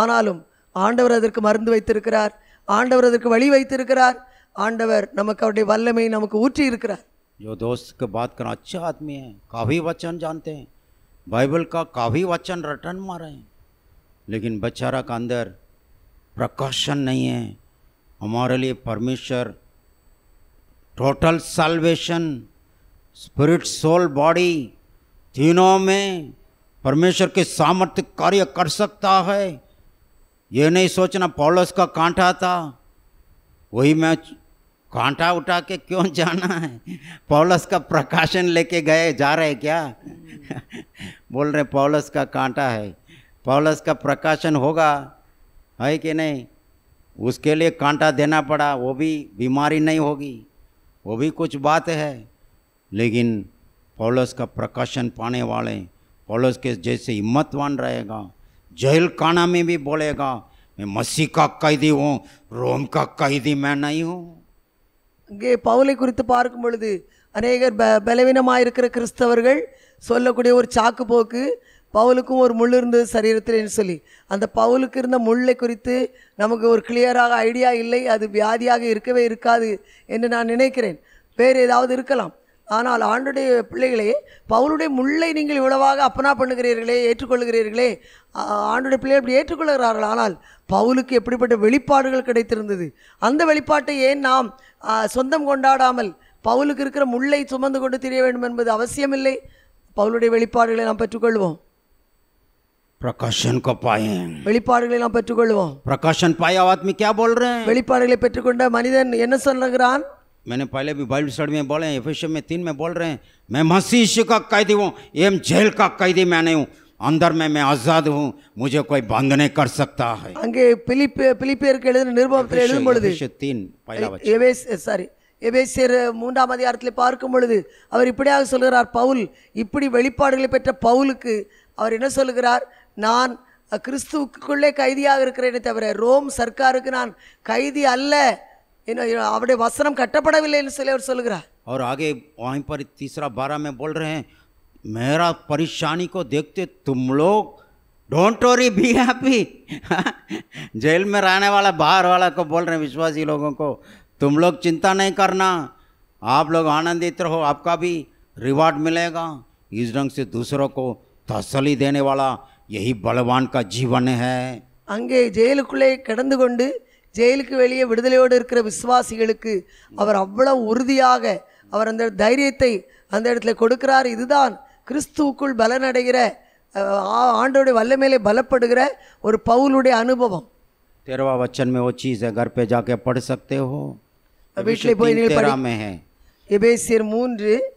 ஆனாலும் ஆண்டவர் அதற்கு மருந்து வைத்திருக்கிறார் ஆண்டவர் அதற்கு வழி வைத்திருக்கிறார் ஆண்டவர் நமக்கு அவருடைய வல்லமை நமக்கு ஊற்றி இருக்கிறார் जो दोस्त के बात करना अच्छा आदमी है काफ़ी वचन जानते हैं बाइबल का काफ़ी वचन रटन मारे हैं लेकिन बेचारा का अंदर प्रकाशन नहीं है हमारे लिए परमेश्वर total salvation spirit soul body तीनों में परमेश्वर के सामर्थ्य कार्य कर सकता है ये नहीं सोचना पॉलस का कांटा था वही मैं कांटा उठा के क्यों जाना है पॉलस का प्रकाशन लेके गए जा रहे क्या बोल रहे पॉलस का कांटा है पॉलस का प्रकाशन होगा है कि नहीं उसके लिए कांटा देना पड़ा वो भी बीमारी नहीं होगी वो भी कुछ बात है लेकिन पौलस का प्रकाशन पाने वाले पौलस के जैसे हिम्मतवान रहेगा जेल खाना में भी बोलेगा मैं मसीह का कैदी हूँ रोम का कैदी मैं नहीं हूँ இங்கே பவுலை குறித்து பார்க்கும் பொழுது அநேகர் ப பலவீனமாக இருக்கிற கிறிஸ்தவர்கள் சொல்லக்கூடிய ஒரு சாக்கு போக்கு பவுலுக்கும் ஒரு முள் இருந்தது சரீரத்தில்னு சொல்லி அந்த பவுலுக்கு இருந்த முள்ளை குறித்து நமக்கு ஒரு கிளியராக ஐடியா இல்லை அது வியாதியாக இருக்கவே இருக்காது என்று நான் நினைக்கிறேன் வேறு ஏதாவது இருக்கலாம் ஆனால் ஆண்டுடைய பிள்ளைகளே பவுலுடைய முல்லை நீங்கள் இவ்வளவாக அப்பனா பண்ணுகிறீர்களே ஏற்றுக்கொள்கிறீர்களே ஆண்டுடைய பிள்ளைகள் இப்படி ஏற்றுக்கொள்கிறார்கள் ஆனால் பவுலுக்கு எப்படிப்பட்ட வெளிப்பாடுகள் கிடைத்திருந்தது அந்த வெளிப்பாட்டை ஏன் நாம் சொந்தம் கொண்டாடாமல் பவுலுக்கு இருக்கிற முல்லை சுமந்து கொண்டு தெரிய வேண்டும் என்பது அவசியமில்லை பவுலுடைய வெளிப்பாடுகளை நாம் பெற்றுக்கொள்வோம் பிரகாஷன் கோ பாயம் வெளிப்பாடுகளை நாம் பெற்றுக்கொள்வோம் பிரகாஷன் பாய் ஆத்மி கே போல் வெளிப்பாடுகளை பெற்றுக்கொண்ட மனிதன் என்ன சொல்லுகிறான் मैंने पहले भी बाइबल स्टडी में बोले एफिशियन में तीन में बोल रहे हैं मैं मसीह यीशु का कैदी हूँ एम जेल का कैदी मैं नहीं हूँ अंदर में मैं आजाद हूँ मुझे कोई बंद नहीं कर सकता है अंगे लिए பிலிப்பியருக்கு दे एफिशियन तीन பொழுது தீன் एवेस சாரி எபேசியர் மூன்றாம் அதிகாரத்தில் பார்க்கும் பொழுது அவர் இப்படியாக சொல்கிறார் பவுல் இப்படி வெளிப்பாடுகளை பெற்ற பவுலுக்கு அவர் என்ன சொல்கிறார் नान क्रिस्तुक கைதியாக இருக்கிறேனே रोम सरकार சர்க்காருக்கு நான் கைதி அல்ல அவருடைய और आगे वहीं पर तीसरा बारह में बोल रहे हैं मेरा परेशानी को देखते तुम लोग डोंट वरी बी हैप्पी जेल में रहने वाला बाहर वाला को बोल रहे हैं विश्वासी लोगों को तुम लोग चिंता नहीं करना आप लोग आनंदित रहो आपका भी रिवार्ड मिलेगा इस ढंग से दूसरों को तसली देने वाला யஹி பலவான் கா ஜீவன் ஹே அங்கே ஜெயிலுக்குள்ளே கிடந்து கொண்டு ஜெயிலுக்கு வெளியே விடுதலையோடு இருக்கிற விசுவாசிகளுக்கு அவர் அவ்வளவு உறுதியாக அவர் அந்த தைரியத்தை அந்த இடத்துல கொடுக்கிறார் இதுதான் கிறிஸ்துவுக்குள் பலனடைகிற ஆண்டோடைய வல்லமையிலே பலப்படுகிற ஒரு பவுலுடைய அனுபவம் तेरवा वचन में वो चीज़ है घर पे जाके வீட்டில் போய் நீங்கள் மூன்று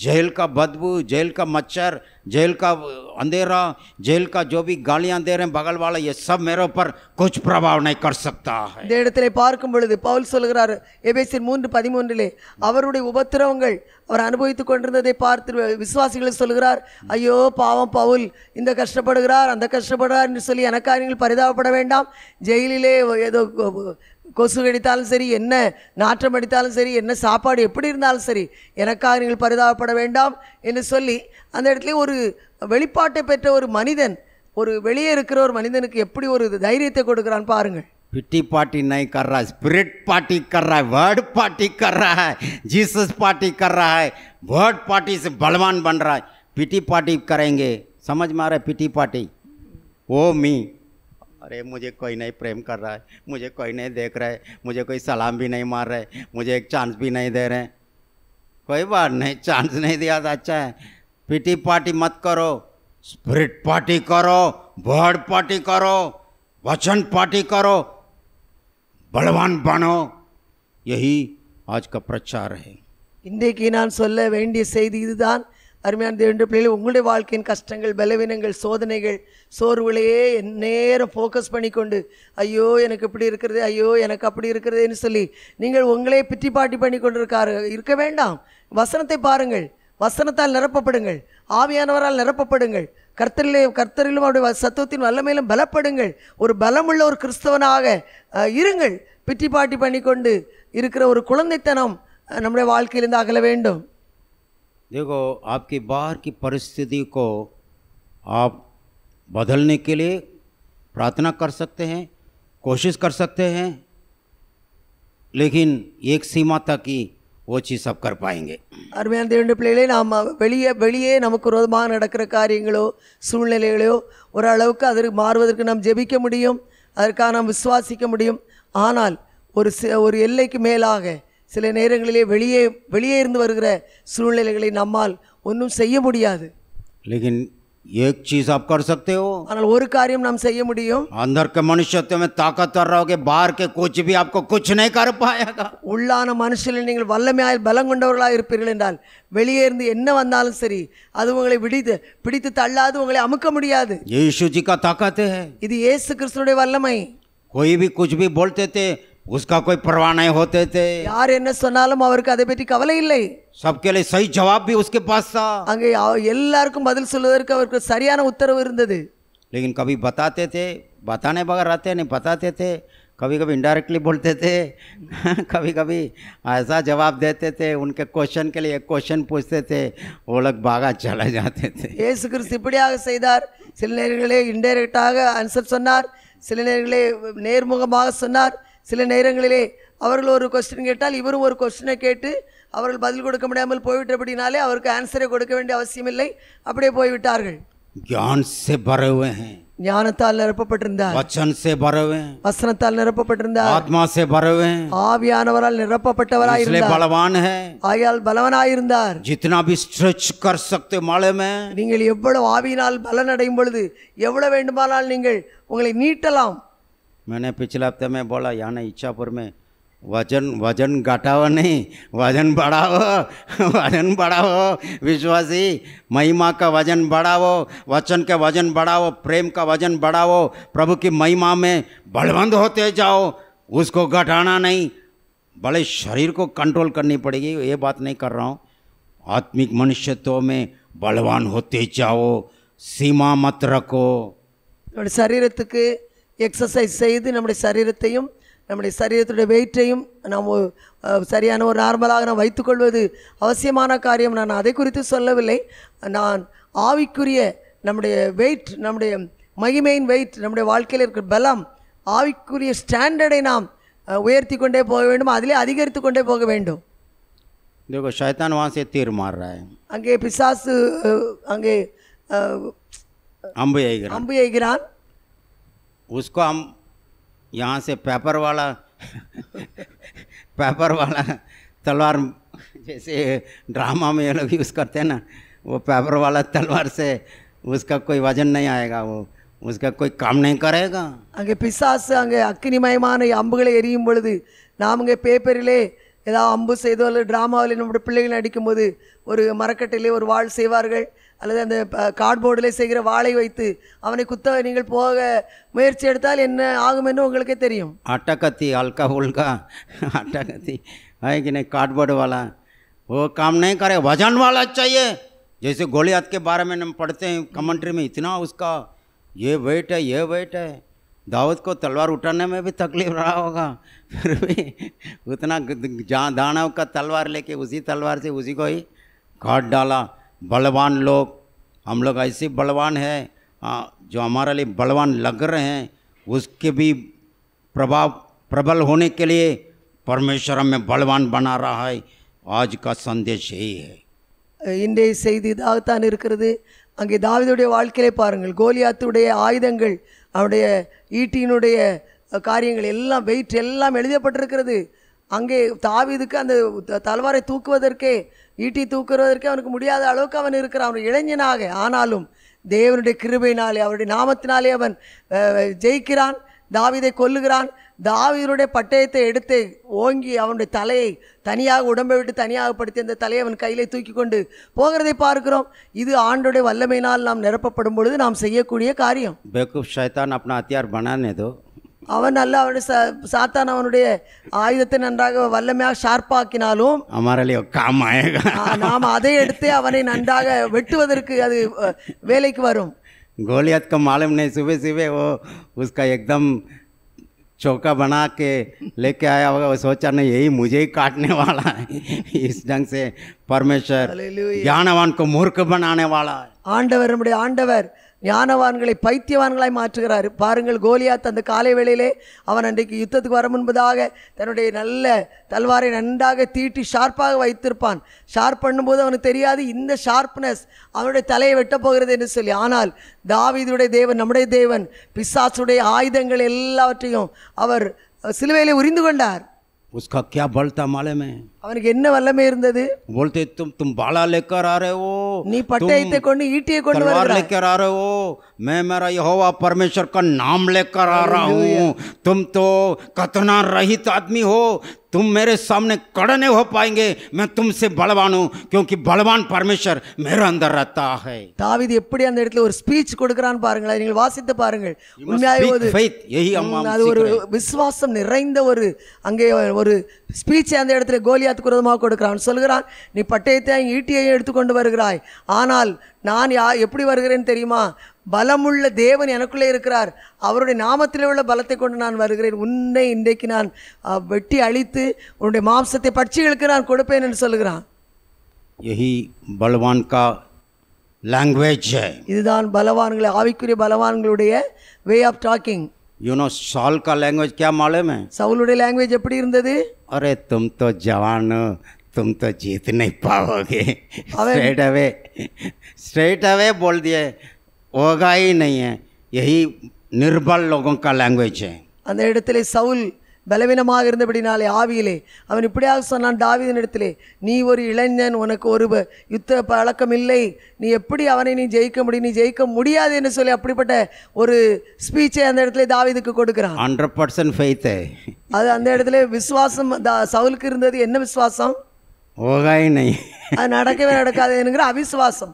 जेल का बदबू जेल का मच्छर जेल का अंधेरा जेल का जो भी गालियां दे रहे हैं बगल वाला ये सब मेरे ऊपर कुछ प्रभाव नहीं कर सकता है இந்த இடத்திலே பார்க்கும் பொழுது பவுல் சொல்கிறார் எபேசியர் மூன்று பதிமூன்றிலே அவருடைய உபத்திரவங்கள் அவர் அனுபவித்துக் கொண்டிருந்ததை பார்த்து விசுவாசிகள் சொல்கிறார் ஐயோ பாவம் பவுல் இந்த கஷ்டப்படுகிறார் அந்த கஷ்டப்படுகிறார் என்று சொல்லி எனக்காக நீங்கள் பரிதாபப்பட வேண்டாம் ஜெயிலிலே ஏதோ கொசு கடித்தாலும் சரி என்ன நாற்றம் அடித்தாலும் சரி என்ன சாப்பாடு எப்படி இருந்தாலும் சரி எனக்காக நீங்கள் பரிதாபப்பட வேண்டாம் என்று சொல்லி அந்த இடத்துல ஒரு வெளிப்பாட்டை பெற்ற ஒரு மனிதன் ஒரு வெளியே இருக்கிற ஒரு மனிதனுக்கு எப்படி ஒரு தைரியத்தை கொடுக்குறான்னு பாருங்கள் பிட்டி பாட்டி நை கர்றா ஸ்பிரிட் பாட்டி கர்றா வேர்டு பாட்டி கர்றா ஜீசஸ் பாட்டி கர்றா வேர்ட் வேர்ड பலவான் से பிட்டி பாட்டி रहा சமஜ் மாற பிட்டி பாட்டி ஓ மீ अरे मुझे कोई नहीं प्रेम कर रहा है मुझे कोई नहीं देख रहा है मुझे कोई सलाम भी नहीं मार रहा है मुझे एक चांस भी नहीं दे रहे हैं कोई बात नहीं चांस नहीं दिया था तो अच्छा है पीटी पार्टी मत करो स्प्रिट पार्टी करो बर्ड पार्टी करो वचन पार्टी करो बलवान बनो यही आज का प्रचार है இன்றைக்கு நான் சொல்ல வேண்டிய செய்தி இதுதான் அருமையான தேவனுடைய பிள்ளைகள் உங்களுடைய வாழ்க்கையின் கஷ்டங்கள் பலவீனங்கள் சோதனைகள் சோர்வுகளையே நேரம் ஃபோக்கஸ் பண்ணிக்கொண்டு ஐயோ எனக்கு இப்படி இருக்கிறது ஐயோ எனக்கு அப்படி இருக்கிறதுன்னு சொல்லி நீங்கள் உங்களே பிட்டி பாட்டி பண்ணி கொண்டிருக்காரு இருக்க வேண்டாம் வசனத்தை பாருங்கள் வசனத்தால் நிரப்பப்படுங்கள் ஆவியானவரால் நிரப்பப்படுங்கள் கர்த்தரிலே கர்த்தரிலும் அவருடைய சத்துவத்தின் வல்லமையிலும் பலப்படுங்கள் ஒரு பலமுள்ள ஒரு கிறிஸ்தவனாக இருங்கள் பிட்டி பாட்டி பண்ணிக்கொண்டு இருக்கிற ஒரு குழந்தைத்தனம் நம்முடைய வாழ்க்கையிலிருந்து அகல வேண்டும் देखो आपकी बाहर की परिस्थिति को आप बदलने के लिए प्रार्थना कर सकते हैं कोशिश कर सकते हैं लेकिन एक सीमा तक ही वो चीज़ सब कर पाएंगे अरमान देव पिछले नाम वे वे नमक क्यो सूलो ओर मार्व नाम जपिक मुड़ी अद्क नाम विश्वास मुना और मेल சில நேரங்களிலே வெளியே வெளியே இருந்து வருகிற சூழ்நிலைகளை நம்மால் ஒன்றும் செய்ய முடியாது लेकिन एक चीज आप कर ஒரு காரியம் நாம் செய்ய முடியும் அந்த के मनुष्यत्व में ताकत कर रहोगे बाहर के कुछ உள்ளான மனுஷன் நீங்கள் வல்லமையால் பலம் கொண்டவர்களாக இருப்பீர்கள் என்றால் வெளியே இருந்து என்ன வந்தாலும் சரி அது உங்களை விடித்து பிடித்து தள்ளாது உங்களை அமுக்க முடியாது ஏசுஜிக்கா தாக்கத்து இது இயேசு கிறிஸ்துடைய வல்லமை கோய்பி भी कुछ उसका कोई परवाह नहीं होते थे யார் என்ன சொன்னாலும் அவருக்கு அதை பற்றி கவலை இல்லை सबके लिए सही जवाब भी उसके पास था அங்கே அவ- எல்லாருக்கும் பதில் சொல்வதற்கு அவருக்கு சரியான உத்தரவு இருந்தது लेकिन कभी बताते थे बताने बगैर रहते नहीं बताते थे कभी कभी इंडायरेक्टली बोलते थे कभी कभी ऐसा जवाब देते थे उनके क्वेश्चन के लिए एक क्वेश्चन पूछते थे वो लोग भागा चले जाते थे இயேசு கிறிஸ்து இப்படியாக செய்தார் சில நேரங்களே இன்டைரக்டாக ஆன்சர் சொன்னார் சில நேரங்களே நேர்முகமாக சொன்னார் சில நேரங்களிலே அவர்கள் ஒரு கொஸ்டின் கேட்டால் இவரும் ஒரு கொஸ்டினை கேட்டு அவர்கள் பதில் கொடுக்க முடியாமல் போய்விட்டபடினாலே அவருக்கு ஆன்சரை கொடுக்க வேண்டிய அவசியமில்லை அப்படியே போய்விட்டார்கள் ज्ञान से भरे ஞானத்தால் நிரப்பப்பட்டிருந்தார் வச்சன் சே பரவே வசனத்தால் நிரப்பப்பட்டிருந்தார் ஆத்மா சே பரவே ஆவியானவரால் நிரப்பப்பட்டவராய் இருந்தார் பலவான் ஹே ஆயால் பலவனாய் இருந்தார் ஜித்னா பி ஸ்ட்ரெச் கர் சக்தே மாலமே நீங்கள் எவ்வளவு ஆவியினால் பலன் அடையும் பொழுது எவ்வளவு வேண்டுமானால் நீங்கள் உங்களை நீட்டலாம் मैंने पिछले हफ्ते में बोला यहाँ इच्छापुर में वजन वजन घटाओ नहीं वजन बढ़ाओ वजन बढ़ाओ विश्वासी महिमा का वजन बढ़ाओ वचन का वजन बढ़ाओ प्रेम का वजन बढ़ाओ प्रभु की महिमा में बलवंत होते जाओ उसको घटाना नहीं बड़े शरीर को कंट्रोल करनी पड़ेगी ये बात नहीं कर रहा हूँ आत्मिक मनुष्यत्व में बलवान होते जाओ सीमा मत रखो शरीर எக்ஸசைஸ் செய்து நம்முடைய சரீரத்தையும் நம்முடைய சரீரத்துடைய வெயிட்டையும் நாம் சரியான ஒரு நார்மலாக நாம் வைத்துக்கொள்வது அவசியமான காரியம் நான் அதை குறித்து சொல்லவில்லை நான் ஆவிக்குரிய நம்முடைய வெயிட் நம்முடைய மகிமையின் வெயிட் நம்முடைய வாழ்க்கையில் இருக்கிற பலம் ஆவிக்குரிய ஸ்டாண்டர்டை நாம் உயர்த்தி கொண்டே போக வேண்டும் அதிலே அதிகரித்து கொண்டே போக வேண்டும் देखो शैतान அங்கே பிசாசு அங்கே அம்பு எய்கிறான் அம்பு எய்கிறான் उसको हम यहाँ से पेपर वाला पेपर वाला तलवार जैसे ड्रामा में ये लोग यूज़ करते हैं ना वो पेपर वाला तलवार से उसका कोई वजन नहीं आएगा वो उसका कोई काम नहीं करेगा अगे पिशास अगे அக்கினி மயமான அம்புகளை எரியும் பொழுது நாம் पेपर ஏதாவது அம்பு செய்தோ அல்லது ட்ராமாவில் நம்முடைய பிள்ளைகள் நடிக்கும்போது ஒரு மரக்கட்டையிலே ஒரு வாழ் செய்வார்கள் அல்லது அந்த கார்ட்போர்டிலே செய்கிற வாளை வைத்து அவனை குத்த நீங்கள் போக முயற்சி எடுத்தால் என்ன ஆகும் என்று உங்களுக்கே தெரியும் அட்டகத்தி அல்கா உல்கா அட்டகத்தி வாங்கினே கார்ட்போர்டு வாழா ஓ काम नहीं வஜன் வாழா वाला चाहिए जैसे गोलियात के बारे में हम पढ़ते உஸ்கா ஏ में ஏ उसका दाऊद को तलवार उठाने में भी तकलीफ रहा होगा फिर भी उतना जहाँ दानव का तलवार लेके उसी तलवार से उसी को ही काट डाला बलवान लोग हम लोग ऐसे बलवान है हाँ, जो हमारे लिए बलवान लग रहे हैं उसके भी प्रभाव प्रबल होने के लिए परमेश्वर हमें बलवान बना रहा है आज का संदेश यही है इन सही இதாகத்தான் இருக்கிறது அங்கே தாவிதுடைய வாழ்க்கையிலே பாருங்கள் அவருடைய ஈட்டியினுடைய காரியங்கள் எல்லாம் வெயிட் எல்லாம் எழுதப்பட்டிருக்கிறது அங்கே தாவிதுக்கு அந்த தலவாரை தூக்குவதற்கே ஈட்டி தூக்குவதற்கே அவனுக்கு முடியாத அளவுக்கு அவன் இருக்கிறான் அவன் இளைஞனாக ஆனாலும் தேவனுடைய கிருபையினாலே அவருடைய நாமத்தினாலே அவன் ஜெயிக்கிறான் தாவிதை கொல்லுகிறான் தாவீருடைய பட்டயத்தை எடுத்து ஓங்கி அவனுடைய தலையை தனியாக உடம்பை விட்டு தனியாக படுத்தி அந்த தலையை அவன் கையிலே தூக்கி கொண்டு போகிறதை பார்க்கிறோம் இது ஆண்டுடைய வல்லமையினால் நாம் நிரப்பப்படும் பொழுது நாம் செய்யக்கூடிய காரியம் பேக்கூப் ஷைத்தான் அப்னா அத்தியார் பனானே ஏதோ அவன் நல்ல அவனுடைய சாத்தான் அவனுடைய ஆயுதத்தை நன்றாக வல்லமையாக ஷார்ப்பாக்கினாலும் நாம் அதை எடுத்து அவனை நன்றாக வெட்டுவதற்கு அது வேலைக்கு வரும் கோலியாத் கம் மாலம் சுவை சுவை ஓ உஸ்கா எக்தம் चौका बना के लेके आया होगा वो सोचा नहीं यही मुझे ही काटने वाला है इस ढंग से परमेश्वर ज्ञानवान को मूर्ख बनाने वाला है आंडवर आंडवर ஞானவான்களை பைத்தியவான்களாய் மாற்றுகிறார் பாருங்கள் கோலியாத் அந்த காலை வேளையிலே அவன் அன்றைக்கு யுத்தத்துக்கு வர முன்பதாக தன்னுடைய நல்ல தல்வாரை நன்றாக தீட்டி ஷார்ப்பாக வைத்திருப்பான் ஷார்ப் பண்ணும்போது அவனுக்கு தெரியாது இந்த ஷார்ப்னஸ் அவனுடைய தலையை வெட்டப் போகிறது என்று சொல்லி ஆனால் தாவிதுடைய தேவன் நம்முடைய தேவன் பிசாசுடைய ஆயுதங்கள் எல்லாவற்றையும் அவர் சிலுவையில் உரிந்து கொண்டார் உஸ்கா கே பல்தா மாலமே அவனுக்கு என்ன வல்லமை இருந்தது உங்கள்தே தும் தும் பாலா லெக்கராரேவோ நீ பட்டயத்தை கொண்டு ஈட்டியை கொண்டு வர லெக்கராரேவோ மேமரா யெகோவா பரமேஸ்வர் க நாம் லெக்கராராவும் தும் தோ கத்னா ரஹித் ஆத்மி ஹோ தும் மேரே சாமனே கடனே ஹோ பாயங்கே மே தும்சே பலவான் ஹூ கியோகி பலவான் பரமேஸ்வர் மேரே அந்தர் ரத்தா ஹை தாவீது எப்படி அந்த இடத்துல ஒரு ஸ்பீச் கொடுக்கறான் பாருங்களே நீங்கள் வாசித்து பாருங்கள் உண்மையாவே ஒரு ஃபெய்த் எஹி அம்மா அது ஒரு விசுவாசம் நிறைந்த ஒரு அங்கே ஒரு ஸ்பீச் அந்த இடத்துல கோலியா பட்டயத்துக்கு விரோதமாக கொடுக்கிறான் சொல்கிறான் நீ பட்டயத்தையும் ஈட்டியையும் எடுத்துக்கொண்டு வருகிறாய் ஆனால் நான் யா எப்படி வருகிறேன்னு தெரியுமா பலமுள்ள தேவன் எனக்குள்ளே இருக்கிறார் அவருடைய நாமத்தில் உள்ள பலத்தை கொண்டு நான் வருகிறேன் உன்னை இன்றைக்கு நான் வெட்டி அழித்து உன்னுடைய மாம்சத்தை பட்சிகளுக்கு நான் கொடுப்பேன் என்று சொல்கிறான் எஹி பலவான் கா லாங்குவேஜ் இதுதான் பலவான்களை ஆவிக்குரிய பலவான்களுடைய வே ஆஃப் டாக்கிங் யூனோ சால் கா லாங்குவேஜ் கே மாலும் சவுலுடைய லாங்குவேஜ் எப்படி இருந்தது अरे तुम तो जवान हो तुम तो जीत नहीं पाओगे स्ट्रेट अवे स्ट्रेट अवे बोल दिए होगा ही नहीं है यही निर्बल लोगों का लैंग्वेज है அந்த இடத்துல பலவீனமாக இருந்தபடினாலே ஆவியிலே அவன் இப்படியாக சொன்னான் இடத்திலே நீ ஒரு இளைஞன் உனக்கு ஒரு யுத்த பழக்கம் இல்லை நீ எப்படி அவனை நீ ஜெயிக்க முடியும் நீ ஜெயிக்க முடியாது என்று சொல்லி அப்படிப்பட்ட ஒரு ஸ்பீச்சை அந்த இடத்துல தாவிதுக்கு கொடுக்குறான் ஹண்ட்ரட் பர்சன்ட் ஃபெய்த்து அது அந்த இடத்துல விசுவாசம் சவுலுக்கு இருந்தது என்ன விஸ்வாசம் ஓகாய் அது நடக்கவே நடக்காதுங்கிற அவிசுவாசம்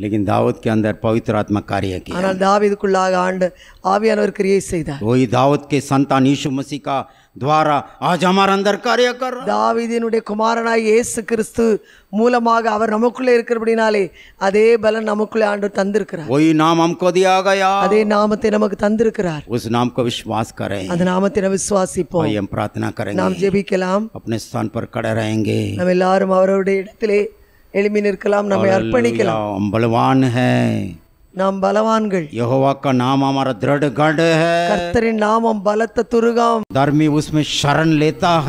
लेकिन दाऊद के अंदर पवित्र आत्मा कार्य किया ஆனால் தாவீதுக்குள்ளாக ஆண்டு ஆவியானவர் கிரியை செய்தார் वही दाऊद के संतान यीशु मसीह का द्वारा आज हमारे अंदर कार्य कर रहा தாவீதினுடைய குமாரனாய் இயேசு கிறிஸ்து மூலமாக அவர் நமக்குள்ளே இருக்கிறபடினாலே அதே பலன் நமக்குள்ளே ஆண்டு தந்திருக்கிறார் ஓய் नाम हमको दिया அதே நாமத்தை நமக்கு தந்திருக்கிறார் உஸ் नाम को विश्वास करें அந்த நாமத்தை நாம் விசுவாசிப்போம் भाई हम प्रार्थना करेंगे நாம் ஜெபிக்கலாம் अपने स्थान நாம் எல்லாரும் அவருடைய இடத்திலே எழுப்பி நிற்கலாம் நம்மை அர்ப்பணிக்கலாம் பலவான் நாம் பலவான்கள் யோகவாக்க நாம हमारा दृढ़ गढ़ கர்த்தரின் நாமம் பலத்த துருகம் தர்மி உஸ்மி சரண் லேத்தாக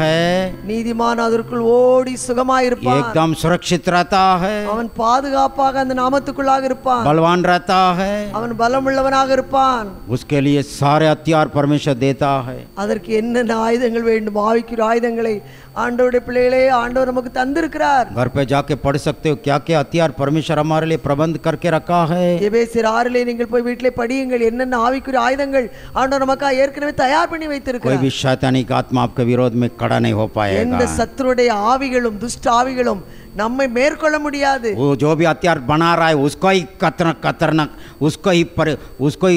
நீதிமான் அதற்குள் ஓடி சுகமாயிருப்பான் இருப்பான் एकदम அவன் பாதுகாப்பாக அந்த நாமத்துக்குள்ளாக இருப்பான் பலவான் ரத்தாக அவன் பலம் உள்ளவனாக இருப்பான் उसके लिए सारे हथियार परमेश्वर அதற்கு என்னென்ன ஆயுதங்கள் வேண்டும் ஆவிக்குரிய ஆயுதங்களை ஆண்டவருடைய பிள்ளைகளே ஆண்டவர் நமக்கு தந்திருக்கிறார் घर पे जाके पढ़ सकते हो क्या क्या हथियार परमेश्वर हमारे लिए प्रबंध करके रखा है எபேசியர் ஆறிலே நீங்கள் போய் வீட்டிலே படியுங்கள் என்னென்ன ஆவிக்குரிய ஆயுதங்கள் ஆண்டவர் நமக்காக ஏற்கனவே தயார் பண்ணி कोई भी வைத்திருக்கிறார் शैतानिक आत्मा आपके विरोध में नहीं हो पाएगा எந்த சத்துருடைய ஆவிகளும் துஷ்ட ஆவிகளும் நம்மை மேற்கொள்ள முடியாது ஓ ஜோபி அத்தியார் பனாராய் बना रहा है उसको பரு खतरनाक ஓ उसको ही पर उसको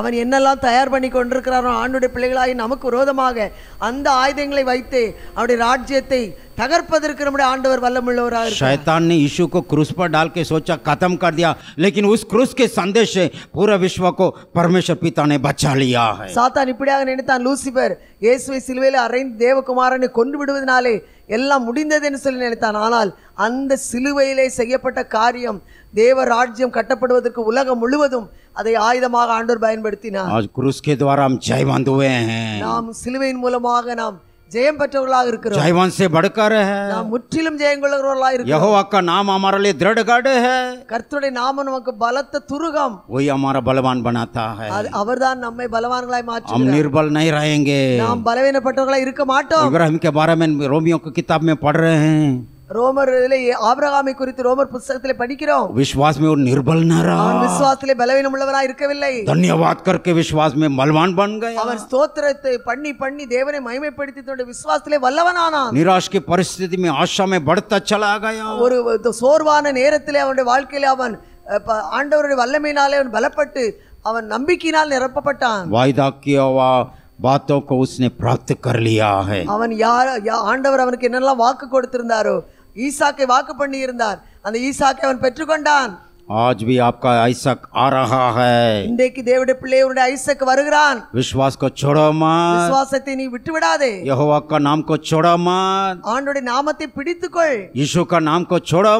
அவன் என்னெல்லாம் தயார் பண்ணி கொண்டிருக்கிறாரோ ஆண்டுடைய பிள்ளைகளாகி நமக்கு விரோதமாக அந்த ஆயுதங்களை வைத்து அவருடைய ராஜ்யத்தை தகர்ப்பதற்கு நம்முடைய ஆண்டவர் வல்லமுள்ளவராக शैतान ने यीशु பர் क्रूस पर डाल के सोचा खत्म कर दिया लेकिन उस क्रूस के संदेश से पूरा विश्व சாத்தான் இப்படியாக நினைத்தான் லூசிபர் இயேசுவை சிலுவையில் அறைந்து தேவகுமாரனை கொண்டு விடுவதனாலே எல்லாம் முடிந்தது என்று சொல்லி நினைத்தான் ஆனால் அந்த சிலுவையிலே செய்யப்பட்ட காரியம் தேவ ராஜ்யம் கட்டப்படுவதற்கு உலகம் முழுவதும் அதை ஆயுதமாக ஆண்டோர் பயன்படுத்தினார் நாம் சிலுவையின் மூலமாக நாம் ஜெயம் பெற்றவர்களாக இருக்கிறோம் ஜெயவான் சே படுக்கார है நாம் முற்றிலும் ஜெயம் கொள்கிறவர்களாக இருக்கிறோம் यहोवा का नाम हमारे लिए दृढ़ गढ़ है கர்த்தருடைய நாம நமக்கு பலத்த துருகம் वही हमारा बलवान बनाता है அது அவர்தான் நம்மை பலவான்களாய் हम மாற்றுகிறார் निर्बल नहीं रहेंगे நாம் பலவீனப்பட்டவர்களாக இருக்க மாட்டோம் इब्राहिम के बारे में रोमियो की किताब में पढ़ रहे हैं ரோமர்ல ஆபிரகாமை குறித்து ரோமர் புத்தகத்திலே படிக்கிறோம் விश्वास में वो निर्बल न रहा பலவீனம் உள்ளவரா இருக்கவில்லை धन्यवाद करके विश्वास में बलवान बन அவன் ஸ்தோத்திரத்தை பண்ணி பண்ணி தேவனை மகிமைப்படுத்தி தன்னுடைய விசுவாசத்திலே வல்லவனானான் निराश की परिस्थिति में आशा में बढ़ता चला गया ஒரு சோர்வான நேரத்திலே அவனுடைய வாழ்க்கையிலே அவன் ஆண்டவருடைய வல்லமையினாலே அவன் பலப்பட்டு அவன் நம்பிக்கையினால் நிரப்பப்பட்டான் வாய்தா கியோவா बातों को उसने प्राप्त कर लिया है அவன் யார் ஆண்டவர் அவனுக்கு என்னெல்லாம் வாக்கு கொடுத்திருந்தாரோ ஈசாக்கை வாக்கு பண்ணி இருந்தார் அந்த ஈசாக்கை அவன் பெற்றுக்கொண்டான் आज भी आपका ऐसक आ रहा இன்றைக்கு தேவனுடைய பிள்ளை உடைய ஐசக் வருகிறான் விசுவாஸ் को छोड़ो मत நீ விட்டு விடாதே யெகோவா நாம் नाम को छोड़ो நாமத்தை பிடித்துக்கொள் यीशु का नाम को छोड़ो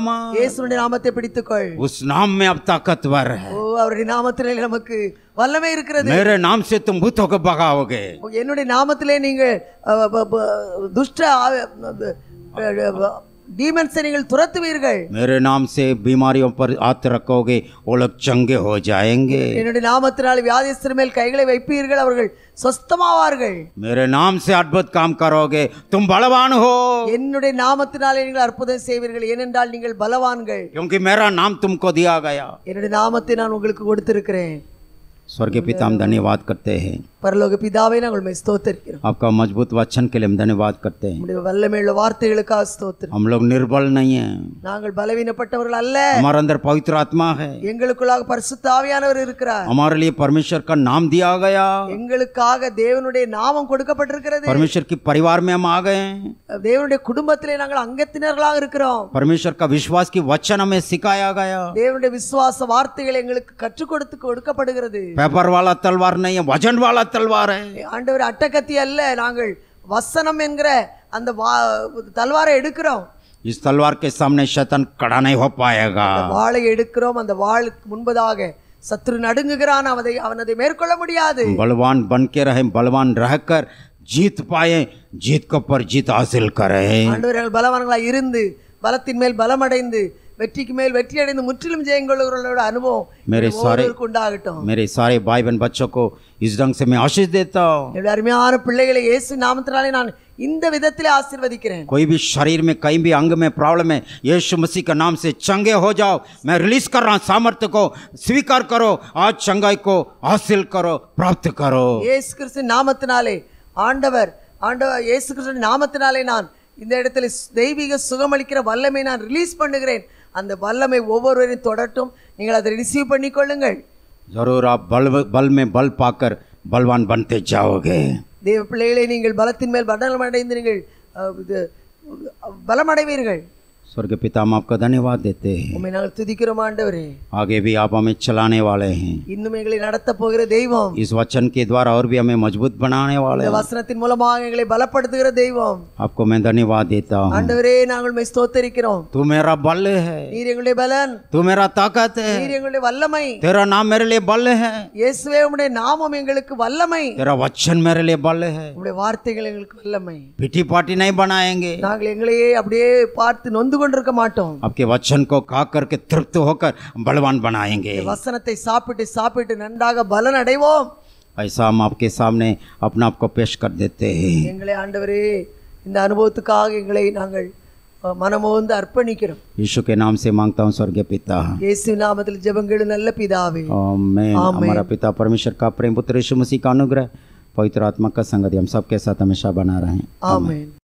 நாமத்தை பிடித்துக்கொள் उस नाम में अब ताकतवर है ஓ அவருடைய நாமத்திலே நமக்கு வல்லமை இருக்கிறது மேரே நாம் சேத்தும் பூத்தோக பகாவோகே என்னுடைய நாமத்திலே நீங்கள் துஷ்ட डीमन से நீங்கள் துரத்துவீர்கள் मेरे नाम से बीमारियों पर हाथ रखोगे वो लोग चंगे हो என்னுடைய நாமத்தினால் வியாதிஸ்தர் மேல் கைகளை வைப்பீர்கள் அவர்கள் சொஸ்தமாவார்கள் मेरे நாம் से अद्भुत காம் करोगे तुम बलवान हो என்னுடைய நாமத்தினால் நீங்கள் அற்புதம் செய்வீர்கள் ஏனென்றால் நீங்கள் பலவான்கள் क्योंकि மேரா நாம் தும் दिया गया என்னுடைய நாமத்தை நான் உங்களுக்கு கொடுத்திருக்கிறேன் स्वर्गीय பிதாம் தன்யவாத் धन्यवाद करते பரலோக பிதாவை நாங்கள் உண்மை ஸ்தோத்தரிக்கிறோம் आपका मजबूत वचन के लिए हम धन्यवाद करते हैं உடைய வல்லமையுள்ள வார்த்தைகளுக்காக ஸ்தோத்திரம் हम लोग निर्बल नहीं நாங்கள் பலவீனப்பட்டவர்கள் அல்ல हमारे अंदर पवित्र आत्मा है எங்களுக்குள்ளாக பரிசுத்த ஆவியானவர் இருக்கிறார் हमारे लिए परमेश्वर का नाम दिया गया எங்களுக்காக தேவனுடைய நாமம் கொடுக்கப்பட்டிருக்கிறது परमेश्वर के परिवार में हम आ गए हैं தேவனுடைய குடும்பத்திலே நாங்கள் அங்கத்தினர்களாக இருக்கிறோம் परमेश्वर का विश्वास की वचन हमें सिखाया गया தேவனுடைய விசுவாச வார்த்தைகள் எங்களுக்கு கற்றுக் கொடுத்து கொடுக்கப்படுகிறது பேப்பர் वाला तलवार नहीं है वचन वाला ತಲ್ವಾರೆ ஆண்டவர் அட்டக்கத்தி அல்ல நாங்கள் வசனம் என்கிற அந்த வா- தல்வாரை எடுக்கிறோம் இஸ் तलवार के सामने கடனை खड़ा नहीं வாளை எடுக்கிறோம் அந்த வாளுக்கு முன்பதாக சத்ரு நடுங்குகிறான் அவனை அவன் அதை மேற்கொள்ள முடியாது பலவான் बन के रहे बलवान रहकर जीत पाए जीत के ऊपर जीत हासिल करें ஆண்டவர்கள் பலவான்களாய் இருந்து பலத்தின் மேல் பலமடைந்து வெற்றிக்கு மேல் வெற்றி அடைந்து முற்றிலும் ஜெயங்கொள்ளுகிறவர்களோட அனுபவம் मेरे सारे உண்டாகட்டும் मेरे सारे भाई बहन बच्चों को इस ढंग से मैं அருமையான பிள்ளைகளை இயேசு நாமத்தினாலே நான் இந்த விதத்திலே ஆசிர்வதிக்கிறேன் कोई भी शरीर में कहीं भी अंग में प्रॉब्लम है यीशु मसीह के नाम से चंगे हो जाओ मैं रिलीज कर रहा हूँ सामर्थ्य को स्वीकार करो கிறிஸ்து நாமத்தினாலே ஆண்டவர் ஆண்டவர் ஏசு கிறிஸ்து நாமத்தினாலே நான் இந்த இடத்துல தெய்வீக சுகமளிக்கிற வல்லமை நான் ரிலீஸ் பண்ணுகிறேன் அந்த வல்லமை ஒவ்வொருவரையும் தொடட்டும் நீங்கள் அதை ரிசீவ் பண்ணிக்கொள்ளுங்கள் கொள்ளுங்கள் ஆப் பல் பல் பல் பாக்கர் பல்வான் பன் ஜாவோகே தேவ பிள்ளைகளை நீங்கள் பலத்தின் மேல் பலம் அடைந்து நீங்கள் இது பலமடைவீர்கள் स्वर्ग पिता हम आपका धन्यवाद देते हैं आगे भी आप हमें चलाने वाले हैं इस वचन के द्वारा और भी हमें मजबूत बनाने वाले वचन आपको मैं धन्यवाद देता हूँ तू मेरा बल है बलन तू मेरा ताकत है वल तेरा नाम मेरे लिए बल है ये नाम वल तेरा वचन मेरे लिए बल है वार्ते वल पिटी पाटी नहीं बनाएंगे अब पार्थ नो आपके वचन को खा करके तृप्त होकर बलवान बनाएंगे ऐसा हम आपके सामने पेश कर देते हैं यीशु के नाम से मांगता हूँ स्वर्गीय पिता आमेन। हमारा पिता परमेश्वर का प्रेम पुत्र यीशु मसीह का अनुग्रह पवित्र आत्मा का संगति हम सबके साथ हमेशा बना रहे आमेन